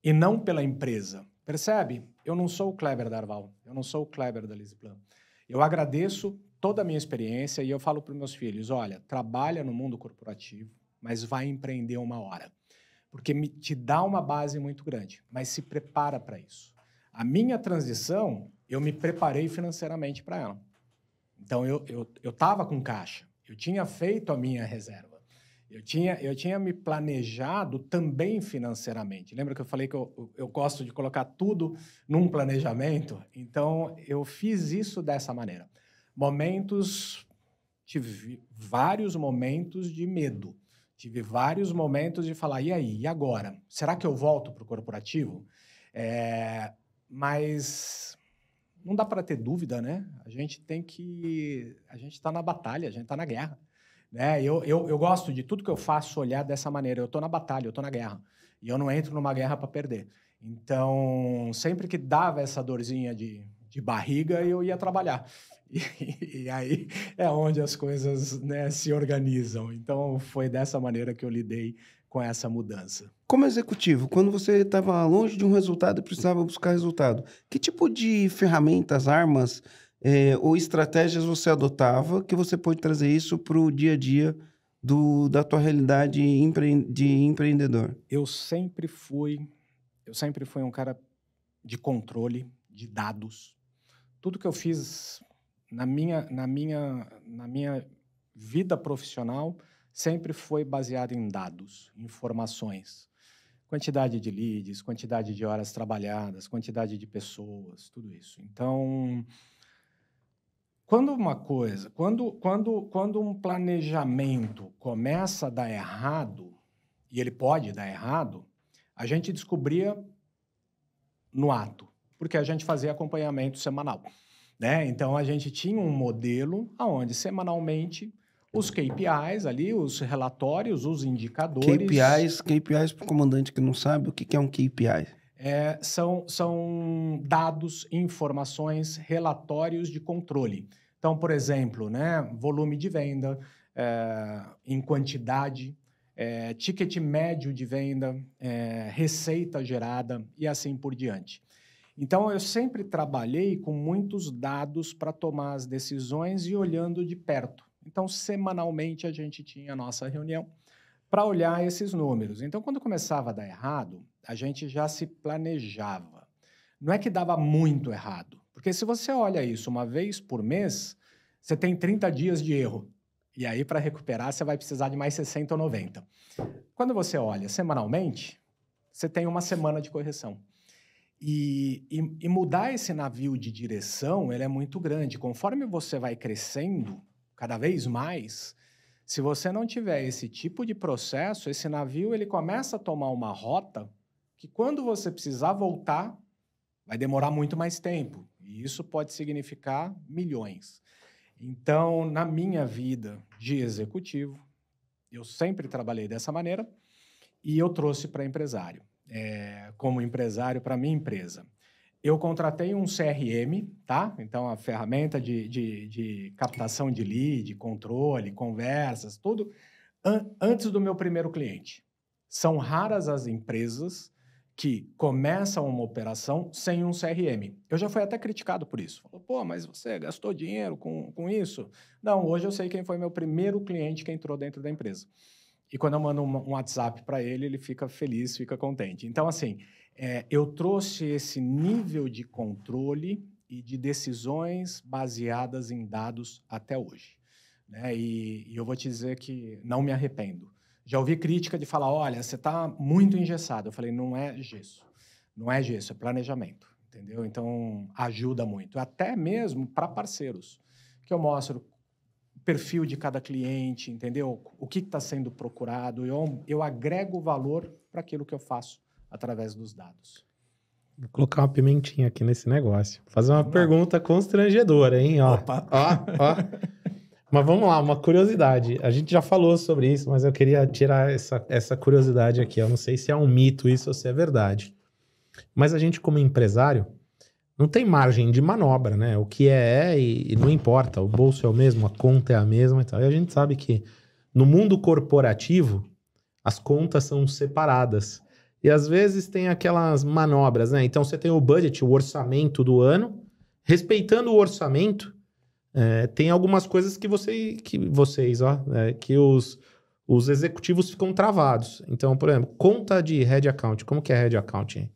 e não pela empresa? Percebe? Eu não sou o Kleber Darval, eu não sou o Kleber da Lisplan. Eu agradeço toda a minha experiência e eu falo para os meus filhos: olha, trabalha no mundo corporativo, mas vai empreender uma hora. Porque me, te dá uma base muito grande, mas se prepara para isso. A minha transição, eu me preparei financeiramente para ela. Então, eu estava eu, eu com caixa, eu tinha feito a minha reserva. Eu tinha, eu tinha me planejado também financeiramente. Lembra que eu falei que eu, eu gosto de colocar tudo num planejamento? Então, eu fiz isso dessa maneira momentos, tive vários momentos de medo. Tive vários momentos de falar, e aí, e agora? Será que eu volto para o corporativo? É, mas não dá para ter dúvida, né? A gente tem que. A gente está na batalha, a gente está na guerra. Né? Eu, eu, eu gosto de tudo que eu faço olhar dessa maneira. Eu estou na batalha, eu estou na guerra. E eu não entro numa guerra para perder. Então, sempre que dava essa dorzinha de de barriga eu ia trabalhar. E, e aí é onde as coisas né, se organizam. Então foi dessa maneira que eu lidei com essa mudança. Como executivo, quando você estava longe de um resultado e precisava buscar resultado, que tipo de ferramentas, armas é, ou estratégias você adotava que você pode trazer isso para o dia a dia do, da tua realidade empre, de empreendedor? Eu sempre fui, eu sempre fui um cara de controle de dados tudo que eu fiz na minha, na minha, na minha vida profissional sempre foi baseado em dados, informações. Quantidade de leads, quantidade de horas trabalhadas, quantidade de pessoas, tudo isso. Então, quando uma coisa, quando, quando, quando um planejamento começa a dar errado, e ele pode dar errado, a gente descobria no ato porque a gente fazia acompanhamento semanal. Né? Então, a gente tinha um modelo onde semanalmente os KPIs ali, os relatórios, os indicadores. KPIs, KPIs para o comandante que não sabe, o que, é um KPI? É, são, são dados, informações, relatórios de controle. Então, por exemplo, né, volume de venda é, em quantidade, é, ticket médio de venda, é, receita gerada e assim por diante. Então, eu sempre trabalhei com muitos dados para tomar as decisões e olhando de perto. Então, semanalmente, a gente tinha a nossa reunião para olhar esses números. Então, quando começava a dar errado, a gente já se planejava. Não é que dava muito errado, porque se você olha isso uma vez por mês, você tem 30 dias de erro. E aí, para recuperar, você vai precisar de mais 60 ou 90. Quando você olha semanalmente, você tem uma semana de correção. E, e, e, mudar esse navio de direção ele é muito grande. Conforme você vai crescendo cada vez mais, se você não tiver esse tipo de processo, esse navio ele começa a tomar uma rota que quando você precisar voltar, vai demorar muito mais tempo. E isso pode significar milhões. Então, na minha vida de executivo, eu sempre trabalhei dessa maneira e eu trouxe para empresário é, como empresário para minha empresa. Eu contratei um CRM, tá? Então, a ferramenta de, de, de captação de lead, controle, conversas, tudo an antes do meu primeiro cliente. São raras as empresas que começam uma operação sem um CRM. Eu já fui até criticado por isso. Falou, pô, mas você gastou dinheiro com, com isso? Não, hoje eu sei quem foi meu primeiro cliente que entrou dentro da empresa. E quando eu mando um, WhatsApp para ele, ele fica feliz, fica contente. Então, assim, é, eu trouxe esse nível de controle e de decisões baseadas em dados até hoje. Né? E, e, eu vou te dizer que não me arrependo. Já ouvi crítica de falar: olha, você está muito engessado. Eu falei: não é gesso. Não é gesso, é planejamento. Entendeu? Então ajuda muito. Até mesmo para parceiros, que eu mostro perfil de cada cliente, entendeu? O que está sendo procurado. Eu, eu agrego valor para aquilo que eu faço através dos dados. Vou colocar uma pimentinha aqui nesse negócio. fazer uma Não. pergunta constrangedora, hein? Ó, Opa. ó, ó. mas vamos lá, uma curiosidade. A gente já falou sobre isso, mas eu queria tirar essa, essa curiosidade aqui. Eu não sei se é um mito isso ou se é verdade. Mas a gente, como empresário, não tem margem de manobra, né? O que é, é e, e não importa. O bolso é o mesmo, a conta é a mesma e tal. E a gente sabe que no mundo corporativo, as contas são separadas. E às vezes tem aquelas manobras, né? Então você tem o budget, o orçamento do ano. Respeitando o orçamento, é, tem algumas coisas que, você, que vocês, ó, é, que os, os executivos ficam travados. Então, por exemplo, conta de head account. Como que é head account?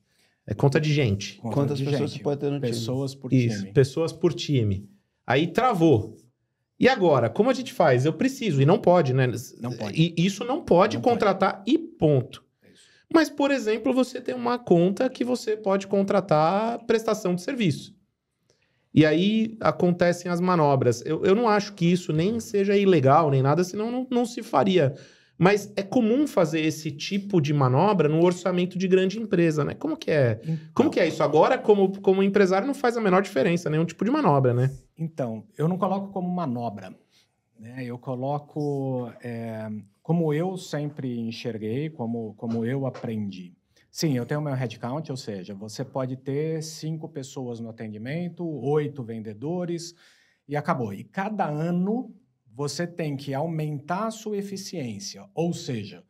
É conta de gente. Conta Quantas de pessoas gente. você pode ter no pessoas time? Pessoas por Isso, time. pessoas por time. Aí travou. E agora, como a gente faz? Eu preciso, e não pode, né? Não pode. E isso não pode não contratar pode. e ponto. É Mas, por exemplo, você tem uma conta que você pode contratar prestação de serviço. E aí acontecem as manobras. Eu, eu não acho que isso nem seja ilegal, nem nada, senão não, não se faria mas é comum fazer esse tipo de manobra no orçamento de grande empresa, né? Como que é? Então. Como que é isso? Agora, como, como empresário, não faz a menor diferença, nenhum tipo de manobra, né? Então, eu não coloco como manobra. Né? Eu coloco é, como eu sempre enxerguei, como, como eu aprendi. Sim, eu tenho meu headcount, ou seja, você pode ter cinco pessoas no atendimento, oito vendedores e acabou. E cada ano você tem que aumentar a sua eficiência, ou seja,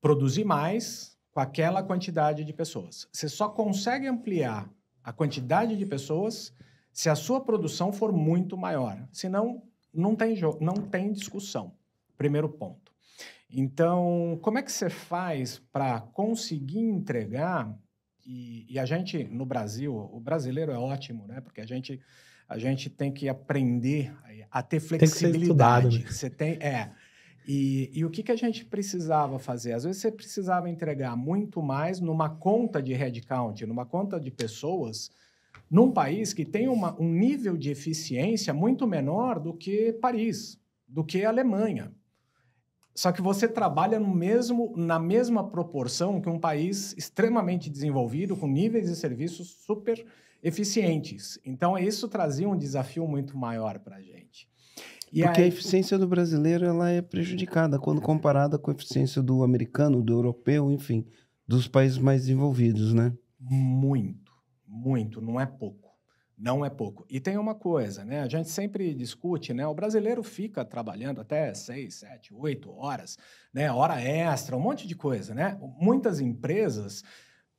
produzir mais com aquela quantidade de pessoas. Você só consegue ampliar a quantidade de pessoas se a sua produção for muito maior. Senão, não tem, não tem discussão. Primeiro ponto. Então, como é que você faz para conseguir entregar? E, e, a gente, no Brasil, o brasileiro é ótimo, né? Porque a gente a gente tem que aprender a ter flexibilidade. Tem que ser né? Você tem, é. E, e, o que, que a gente precisava fazer? Às vezes você precisava entregar muito mais numa conta de headcount, numa conta de pessoas, num país que tem uma, um nível de eficiência muito menor do que Paris, do que Alemanha. Só que você trabalha no mesmo, na mesma proporção que um país extremamente desenvolvido, com níveis de serviços super eficientes. Então, isso trazia um desafio muito maior para a gente. E Porque aí... a eficiência do brasileiro ela é prejudicada quando comparada com a eficiência do americano, do europeu, enfim, dos países mais desenvolvidos, né? Muito, muito, não é pouco. Não é pouco. E tem uma coisa, né? A gente sempre discute, né? O brasileiro fica trabalhando até seis, sete, oito horas, né? Hora extra, um monte de coisa, né? Muitas empresas,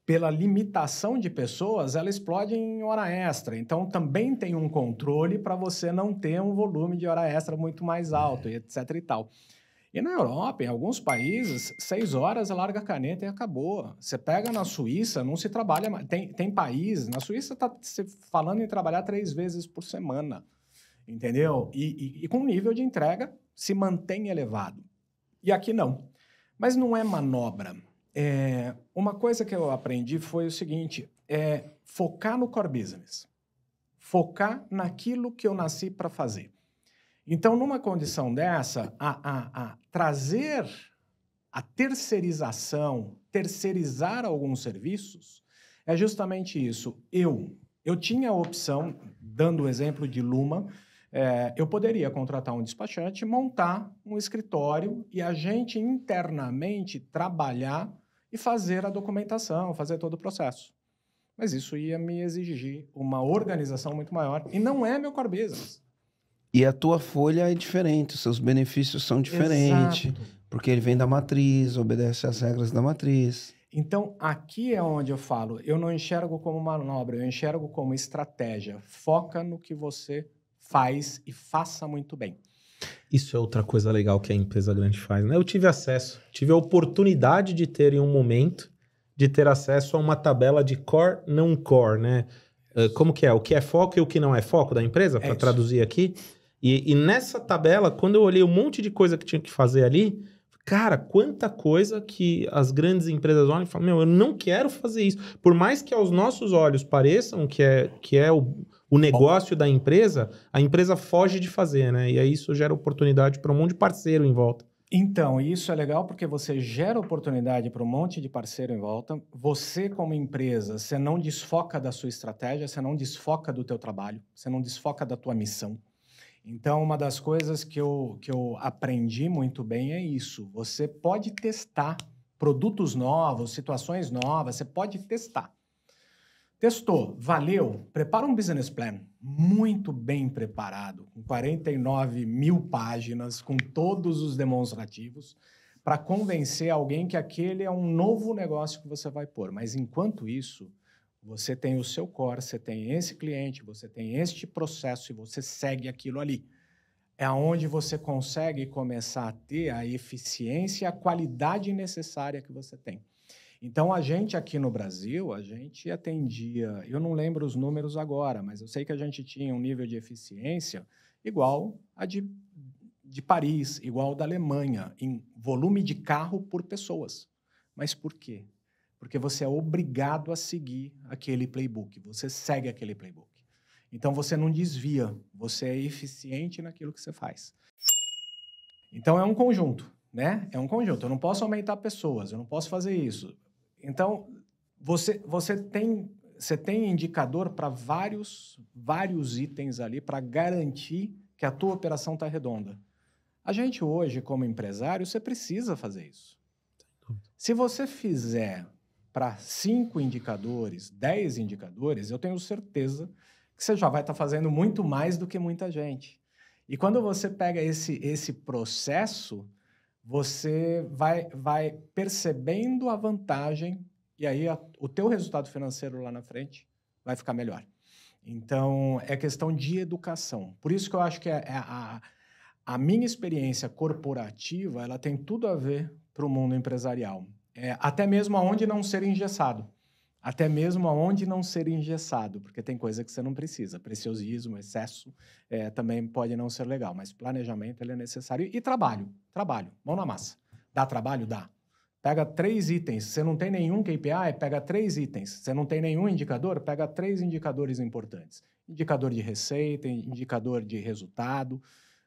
pela limitação de pessoas, ela explode em hora extra. Então também tem um controle para você não ter um volume de hora extra muito mais é. alto, é. etc. e tal. E na Europa, em alguns países, seis horas larga a caneta e acabou. Você pega na Suíça, não se trabalha mais. Tem, tem país, na Suíça está se falando em trabalhar três vezes por semana, entendeu? E, e, e com nível de entrega se mantém elevado. E aqui não. Mas não é manobra. É, uma coisa que eu aprendi foi o seguinte: é focar no core business. Focar naquilo que eu nasci para fazer. Então, numa condição dessa, a, a, a trazer a terceirização, terceirizar alguns serviços, é justamente isso. Eu, eu tinha a opção, dando o exemplo de Luma, é, eu poderia contratar um despachante, montar um escritório e a gente internamente trabalhar e fazer a documentação, fazer todo o processo. Mas isso ia me exigir uma organização muito maior e não é meu core business. E a tua folha é diferente, os seus benefícios são diferentes, Exato. porque ele vem da matriz, obedece às regras da matriz. Então, aqui é onde eu falo, eu não enxergo como manobra, eu enxergo como estratégia. Foca no que você faz e faça muito bem. Isso é outra coisa legal que a empresa grande faz, né? Eu tive acesso, tive a oportunidade de ter em um momento de ter acesso a uma tabela de core não core, né? Uh, como que é? O que é foco e o que não é foco da empresa, para é traduzir aqui. E, e, nessa tabela, quando eu olhei um monte de coisa que tinha que fazer ali, cara, quanta coisa que as grandes empresas olham e falam: meu, eu não quero fazer isso. Por mais que aos nossos olhos pareçam que é, que é o, o negócio da empresa, a empresa foge de fazer, né? E aí isso gera oportunidade para um monte de parceiro em volta. Então, isso é legal porque você gera oportunidade para um monte de parceiro em volta. Você, como empresa, você não desfoca da sua estratégia, você não desfoca do teu trabalho, você não desfoca da tua missão. Então, uma das coisas que eu, que eu aprendi muito bem é isso. Você pode testar produtos novos, situações novas, você pode testar. Testou, valeu, prepara um business plan muito bem preparado, com 49 mil páginas, com todos os demonstrativos, para convencer alguém que aquele é um novo negócio que você vai pôr. Mas enquanto isso, você tem o seu core, você tem esse cliente, você tem este processo e você segue aquilo ali. É onde você consegue começar a ter a eficiência e a qualidade necessária que você tem. Então, a gente aqui no Brasil, a gente atendia, eu não lembro os números agora, mas eu sei que a gente tinha um nível de eficiência igual a de, de Paris, igual da Alemanha, em volume de carro por pessoas. Mas por quê? porque você é obrigado a seguir aquele playbook, você segue aquele playbook. Então você não desvia, você é eficiente naquilo que você faz. Então é um conjunto, né? É um conjunto. Eu não posso aumentar pessoas, eu não posso fazer isso. Então você você tem você tem indicador para vários vários itens ali para garantir que a tua operação está redonda. A gente hoje como empresário você precisa fazer isso. Se você fizer para cinco indicadores, dez indicadores, eu tenho certeza que você já vai estar tá fazendo muito mais do que muita gente. E quando você pega esse, esse processo, você vai, vai percebendo a vantagem e aí a, o teu resultado financeiro lá na frente vai ficar melhor. Então, é questão de educação. Por isso que eu acho que é, é a, a minha experiência corporativa ela tem tudo a ver para o mundo empresarial. É, até mesmo aonde não ser engessado. Até mesmo aonde não ser engessado, porque tem coisa que você não precisa. Preciosismo, excesso, é, também pode não ser legal, mas planejamento ele é necessário. E trabalho, trabalho, mão na massa. Dá trabalho? Dá. Pega três itens. Você não tem nenhum KPI? Pega três itens. Você não tem nenhum indicador? Pega três indicadores importantes: indicador de receita, indicador de resultado,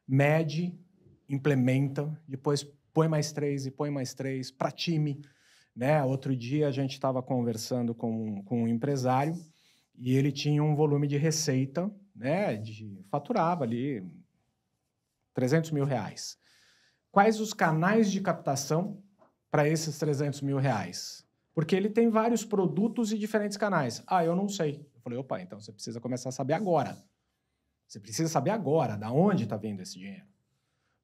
mede, implementa, depois põe mais três e põe mais três para time. Né? Outro dia a gente estava conversando com, com um empresário e ele tinha um volume de receita, né? De, faturava ali 300 mil reais. Quais os canais de captação para esses 300 mil reais? Porque ele tem vários produtos e diferentes canais. Ah, eu não sei. Eu falei, opa, então você precisa começar a saber agora. Você precisa saber agora da onde está vindo esse dinheiro.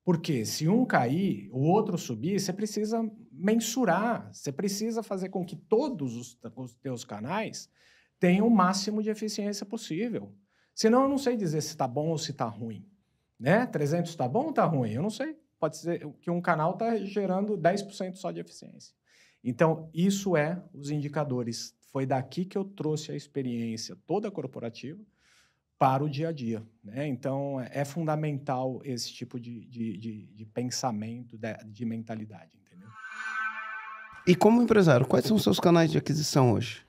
Porque se um cair, o outro subir, você precisa mensurar, você precisa fazer com que todos os, os teus canais tenham o máximo de eficiência possível. Senão eu não sei dizer se está bom ou se está ruim. Né? 300 está bom ou está ruim? Eu não sei. Pode ser que um canal está gerando 10% só de eficiência. Então, isso é os indicadores. Foi daqui que eu trouxe a experiência toda corporativa, para o dia a dia. Né? Então, é, é fundamental esse tipo de, de, de, de pensamento, de, mentalidade. Entendeu? E como empresário, quais são os seus canais de aquisição hoje?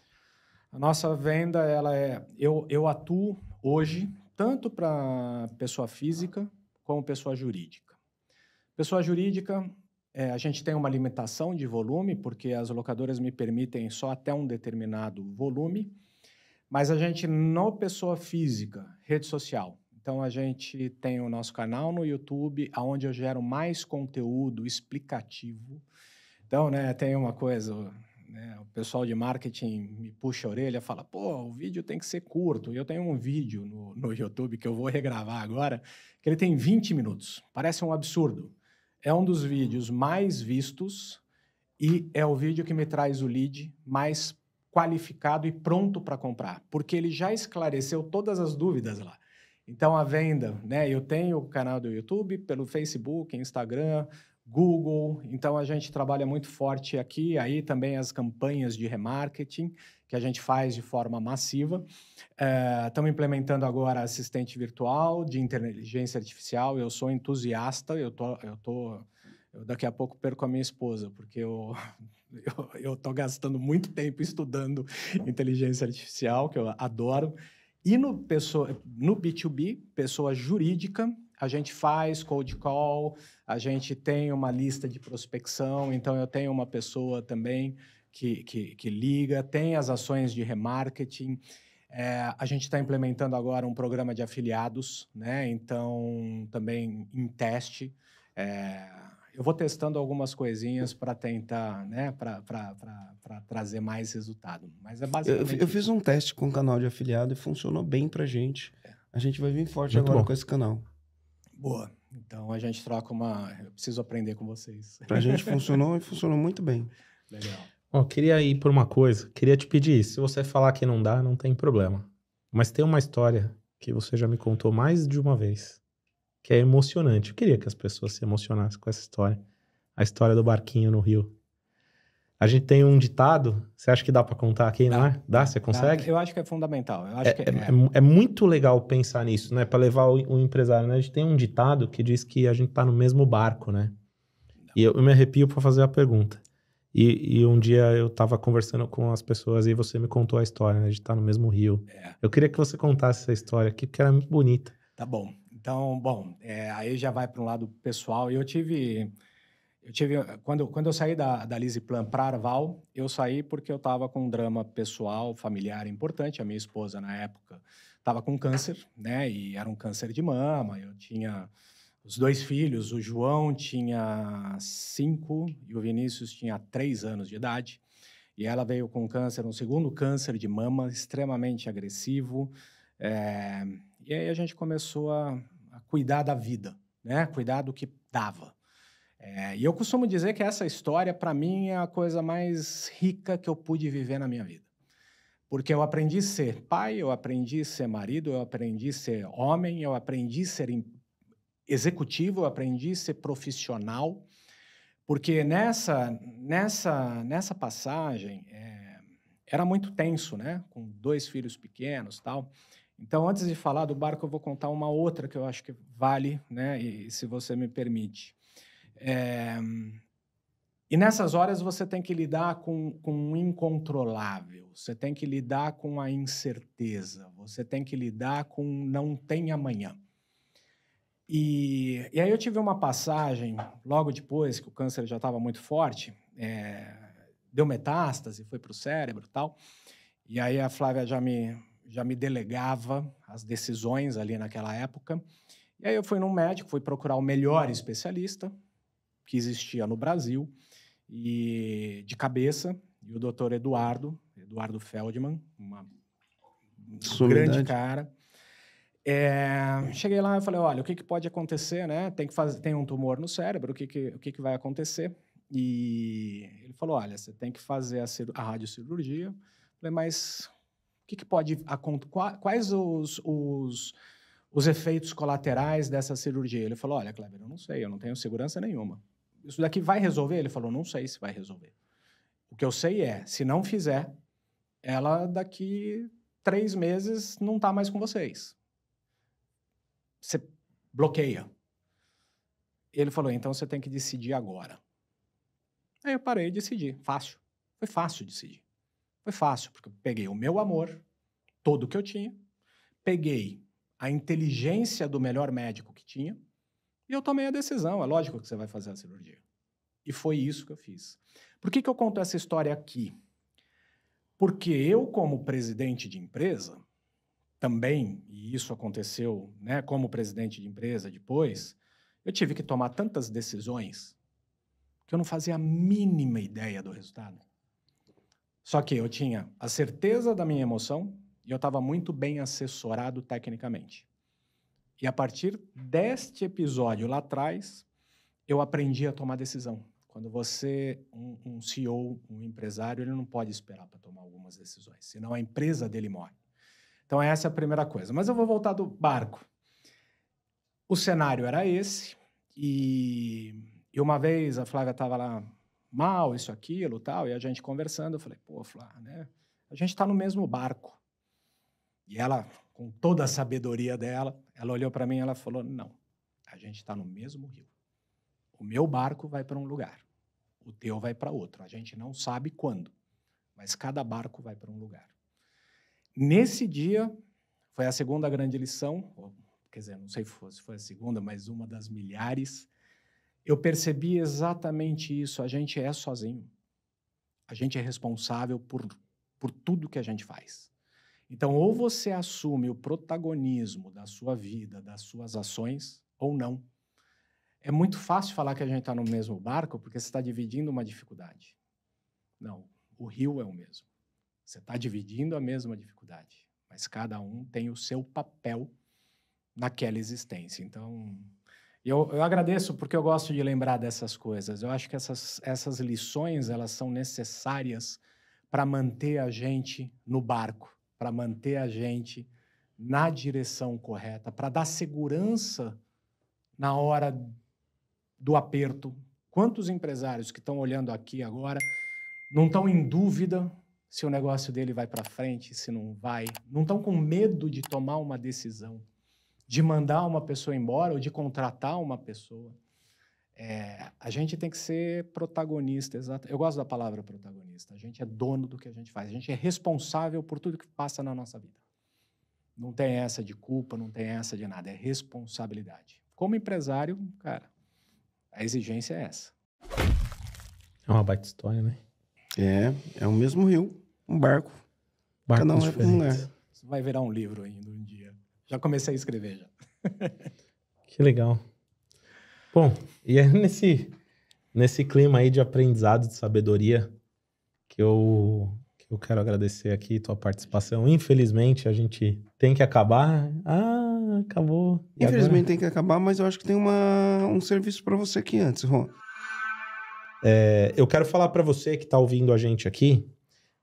A nossa venda, ela é. Eu, eu atuo hoje tanto para pessoa física como pessoa jurídica. Pessoa jurídica, é, a gente tem uma limitação de volume, porque as locadoras me permitem só até um determinado volume. Mas a gente, no pessoa física, rede social. Então a gente tem o nosso canal no YouTube, aonde eu gero mais conteúdo explicativo. Então, né, tem uma coisa, né, o pessoal de marketing me puxa a orelha, fala, pô, o vídeo tem que ser curto. E eu tenho um vídeo no, no YouTube que eu vou regravar agora, que ele tem 20 minutos. Parece um absurdo. É um dos vídeos mais vistos e é o vídeo que me traz o lead mais qualificado e pronto para comprar, porque ele já esclareceu todas as dúvidas lá. Então, a venda, né? Eu tenho o canal do YouTube, pelo Facebook, Instagram, Google. Então, a gente trabalha muito forte aqui. Aí também as campanhas de remarketing, que a gente faz de forma massiva. Estamos eh, implementando agora assistente virtual de inteligência artificial. Eu sou entusiasta, eu tô, eu tô eu daqui a pouco perco a minha esposa, porque eu eu estou gastando muito tempo estudando inteligência artificial, que eu adoro. E no, pessoa, no B2B, pessoa jurídica, a gente faz cold call, a gente tem uma lista de prospecção, então eu tenho uma pessoa também que, que, que liga, tem as ações de remarketing. É, a gente está implementando agora um programa de afiliados, né? Então, também em teste. É, eu vou testando algumas coisinhas para tentar, né, para trazer mais resultado. Mas é basicamente. Eu, eu fiz um teste com o um canal de afiliado e funcionou bem para gente. É. A gente vai vir forte Muito agora bom. com esse canal. Boa. Então a gente troca uma. Eu preciso aprender com vocês. Pra gente funcionou e funcionou muito bem. Legal. Ó, queria ir por uma coisa. Queria te pedir, isso. se você falar que não dá, não tem problema. Mas tem uma história que você já me contou mais de uma vez que é emocionante. Eu queria que as pessoas se emocionassem com essa história. A história do barquinho no rio. A gente tem um ditado, você acha que dá para contar aqui, não é? Dá? Você consegue? Eu acho que é fundamental. É, que é... É, é, é, muito legal pensar nisso, né? Para levar o, o empresário, né? A gente tem um ditado que diz que a gente tá no mesmo barco, né? Não. E eu, eu, me arrepio para fazer a pergunta. E, e, um dia eu estava conversando com as pessoas e você me contou a história, né? De estar tá no mesmo rio. É. Eu queria que você contasse essa história aqui, porque era muito bonita. Tá bom. Então, bom, é, aí já vai para um lado pessoal. Eu tive, eu tive quando, quando eu saí da, da Lise Plan para Arval, eu saí porque eu estava com um drama pessoal, familiar importante. A minha esposa, na época, estava com câncer, né? E era um câncer de mama. Eu tinha os dois filhos, o João tinha cinco e o Vinícius tinha três anos de idade. E ela veio com câncer, um segundo câncer de mama, extremamente agressivo. É, e aí a gente começou a, a cuidar da vida, né? Cuidar do que dava. É, e eu costumo dizer que essa história, para mim, é a coisa mais rica que eu pude viver na minha vida. Porque eu aprendi a ser pai, eu aprendi a ser marido, eu aprendi a ser homem, eu aprendi a ser executivo, eu aprendi a ser profissional. Porque nessa, nessa, nessa passagem é, era muito tenso, né? Com dois filhos pequenos tal. Então, antes de falar do barco, eu vou contar uma outra que eu acho que vale, né? E se você me permite. É... E nessas horas você tem que lidar com, com o incontrolável, você tem que lidar com a incerteza, você tem que lidar com não tem amanhã. E, e aí eu tive uma passagem, logo depois que o câncer já estava muito forte, é, deu metástase, foi para o cérebro e tal. E aí a Flávia já me já me delegava as decisões ali naquela época. E aí eu fui num médico, fui procurar o melhor especialista que existia no Brasil e de cabeça, e o doutor Eduardo, Eduardo Feldman, uma grande cara. É, cheguei lá e falei, olha, o que, que pode acontecer, né? Tem que fazer, tem um tumor no cérebro, o que, que, o que, que vai acontecer? E ele falou, olha, você tem que fazer a, a radiocirurgia. Eu falei, mas que, que pode quais os, os, os efeitos colaterais dessa cirurgia? Ele falou: Olha, Kleber, eu não sei, eu não tenho segurança nenhuma. Isso daqui vai resolver? Ele falou: Não sei se vai resolver. O que eu sei é: se não fizer, ela daqui três meses não está mais com vocês. Você bloqueia. Ele falou: Então você tem que decidir agora. Aí eu parei e decidi. Fácil. Foi fácil decidir. Foi fácil, porque eu peguei o meu amor, todo o que eu tinha, peguei a inteligência do melhor médico que tinha e eu tomei a decisão. É lógico que você vai fazer a cirurgia. E foi isso que eu fiz. Por que, que eu conto essa história aqui? Porque eu, como presidente de empresa, também, e isso aconteceu né, como presidente de empresa depois, eu tive que tomar tantas decisões que eu não fazia a mínima ideia do resultado. Só que eu tinha a certeza da minha emoção e eu estava muito bem assessorado tecnicamente. E a partir deste episódio lá atrás, eu aprendi a tomar decisão. Quando você, um, um CEO, um empresário, ele não pode esperar para tomar algumas decisões, senão a empresa dele morre. Então, essa é a primeira coisa. Mas eu vou voltar do barco. O cenário era esse, e, e uma vez a Flávia estava lá mal, isso, aquilo, tal, e a gente conversando, eu falei, pô, Flá, né? A gente está no mesmo barco. E ela, com toda a sabedoria dela, ela olhou para mim e ela falou, não, a gente está no mesmo rio. O meu barco vai para um lugar, o teu vai para outro. A gente não sabe quando, mas cada barco vai para um lugar. Nesse dia, foi a segunda grande lição, quer dizer, não sei se foi a segunda, mas uma das milhares eu percebi exatamente isso. A gente é sozinho. A gente é responsável por, por tudo que a gente faz. Então, ou você assume o protagonismo da sua vida, das suas ações, ou não. É muito fácil falar que a gente está no mesmo barco porque você está dividindo uma dificuldade. Não, o rio é o mesmo. Você está dividindo a mesma dificuldade, mas cada um tem o seu papel naquela existência. Então, eu, eu agradeço porque eu gosto de lembrar dessas coisas. Eu acho que essas, essas lições elas são necessárias para manter a gente no barco, para manter a gente na direção correta, para dar segurança na hora do aperto. Quantos empresários que estão olhando aqui agora não estão em dúvida se o negócio dele vai para frente, se não vai, não estão com medo de tomar uma decisão de mandar uma pessoa embora ou de contratar uma pessoa. É, a gente tem que ser protagonista, exato. Eu gosto da palavra protagonista. A gente é dono do que a gente faz. A gente é responsável por tudo que passa na nossa vida. Não tem essa de culpa, não tem essa de nada. É responsabilidade. Como empresário, cara, a exigência é essa. É uma baita história, né? É, é o mesmo rio, um barco. Barcos Cada um diferentes. é um lugar. Isso vai virar um livro ainda um dia. Já comecei a escrever já. que legal. Bom, e é nesse, nesse clima aí de aprendizado, de sabedoria, que eu, que eu quero agradecer aqui tua participação. Infelizmente, a gente tem que acabar. Ah, acabou. E Infelizmente agora? tem que acabar, mas eu acho que tem uma, um serviço para você aqui antes, Ron. É, eu quero falar para você que está ouvindo a gente aqui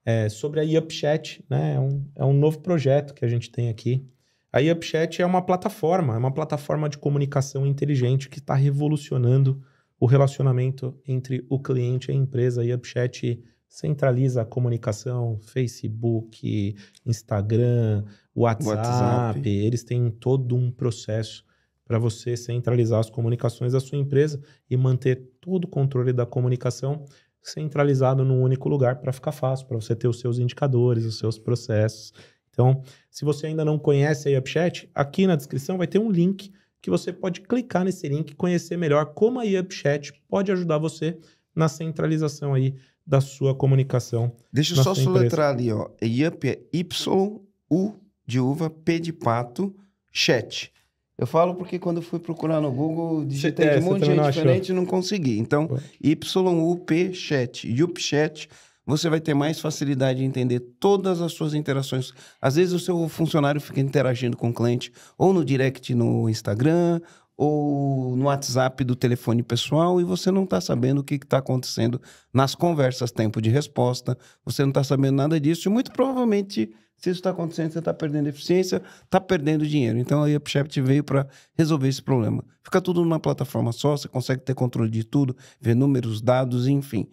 é, sobre a Upchat, né? É um, é um novo projeto que a gente tem aqui. A Upchat é uma plataforma, é uma plataforma de comunicação inteligente que está revolucionando o relacionamento entre o cliente e a empresa. A Upchat centraliza a comunicação, Facebook, Instagram, WhatsApp. WhatsApp. Eles têm todo um processo para você centralizar as comunicações da sua empresa e manter todo o controle da comunicação centralizado num único lugar para ficar fácil, para você ter os seus indicadores, os seus processos então, se você ainda não conhece a YupChat, aqui na descrição vai ter um link que você pode clicar nesse link e conhecer melhor como a YupChat pode ajudar você na centralização aí da sua comunicação. Deixa eu só soletrar ali, ó. Yup é Y, U de uva, P de pato, chat. Eu falo porque quando fui procurar no Google, digitei é, de um monte de gente diferente e não consegui. Então, YUP chat, YUP chat você vai ter mais facilidade de entender todas as suas interações. Às vezes o seu funcionário fica interagindo com o cliente ou no direct no Instagram ou no WhatsApp do telefone pessoal e você não está sabendo o que está acontecendo nas conversas, tempo de resposta, você não está sabendo nada disso e muito provavelmente, se isso está acontecendo, você está perdendo eficiência, está perdendo dinheiro. Então a UpShaft veio para resolver esse problema. Fica tudo numa plataforma só, você consegue ter controle de tudo, ver números, dados, enfim.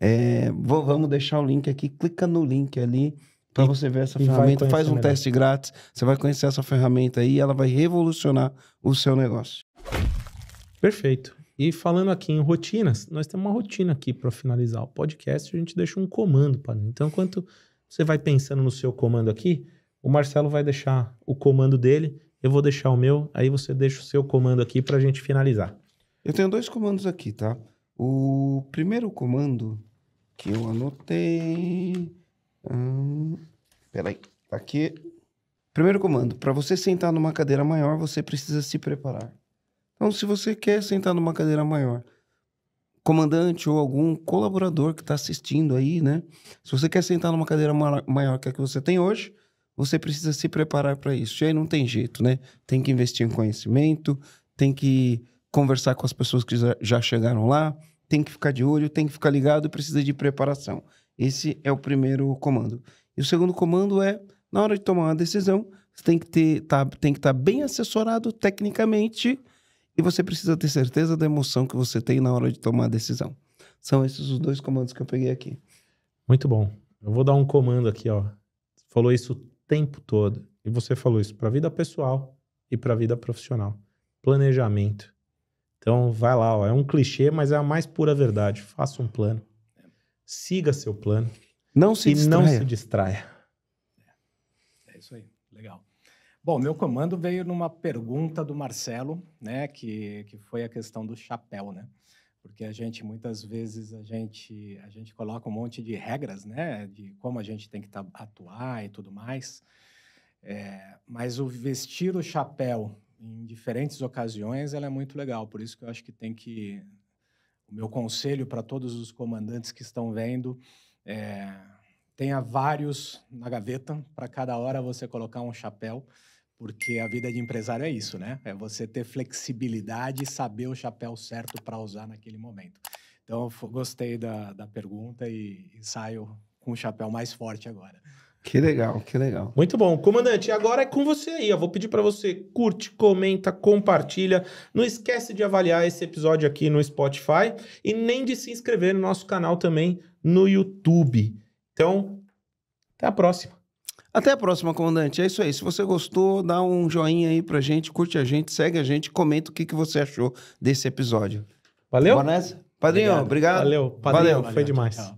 É, vou, vamos deixar o link aqui, clica no link ali para você ver essa ferramenta. Faz um melhor. teste grátis, você vai conhecer essa ferramenta aí, ela vai revolucionar o seu negócio. Perfeito. E falando aqui em rotinas, nós temos uma rotina aqui para finalizar o podcast, a gente deixa um comando para Então, enquanto você vai pensando no seu comando aqui, o Marcelo vai deixar o comando dele, eu vou deixar o meu, aí você deixa o seu comando aqui para a gente finalizar. Eu tenho dois comandos aqui, tá? O primeiro comando que eu anotei. Hum, peraí, tá aqui. Primeiro comando: para você sentar numa cadeira maior, você precisa se preparar. Então, se você quer sentar numa cadeira maior, comandante ou algum colaborador que está assistindo aí, né? Se você quer sentar numa cadeira maior que a que você tem hoje, você precisa se preparar para isso. E aí não tem jeito, né? Tem que investir em conhecimento, tem que conversar com as pessoas que já chegaram lá, tem que ficar de olho, tem que ficar ligado, precisa de preparação. Esse é o primeiro comando. E o segundo comando é, na hora de tomar uma decisão, você tem que tá, estar tá bem assessorado tecnicamente e você precisa ter certeza da emoção que você tem na hora de tomar a decisão. São esses os dois comandos que eu peguei aqui. Muito bom. Eu vou dar um comando aqui, ó. falou isso o tempo todo. E você falou isso para a vida pessoal e para a vida profissional. Planejamento. Então, vai lá, ó. é um clichê, mas é a mais pura verdade. Faça um plano, siga seu plano não se e distraia. não se distraia. É, é, isso aí, legal. Bom, meu comando veio numa pergunta do Marcelo, né, que, que foi a questão do chapéu, né? Porque a gente muitas vezes a gente a gente coloca um monte de regras, né, de como a gente tem que atuar e tudo mais. É, mas o vestir o chapéu em diferentes ocasiões, ela é muito legal. Por isso que eu acho que tem que. O meu conselho para todos os comandantes que estão vendo é. Tenha vários na gaveta, para cada hora você colocar um chapéu, porque a vida de empresário é isso, né? É você ter flexibilidade e saber o chapéu certo para usar naquele momento. Então, eu gostei da, da pergunta e, e saio com o chapéu mais forte agora. Que legal, que legal. Muito bom. Comandante, agora é com você aí. Eu vou pedir para você curte, comenta, compartilha. Não esquece de avaliar esse episódio aqui no Spotify e nem de se inscrever no nosso canal também no YouTube. Então, até a próxima. Até a próxima, comandante. É isso aí. Se você gostou, dá um joinha aí pra gente, curte a gente, segue a gente, comenta o que, que você achou desse episódio. Valeu? Boa nessa. Padrinho, obrigado. obrigado. Valeu, padrinho. Valeu. Foi demais. Tchau.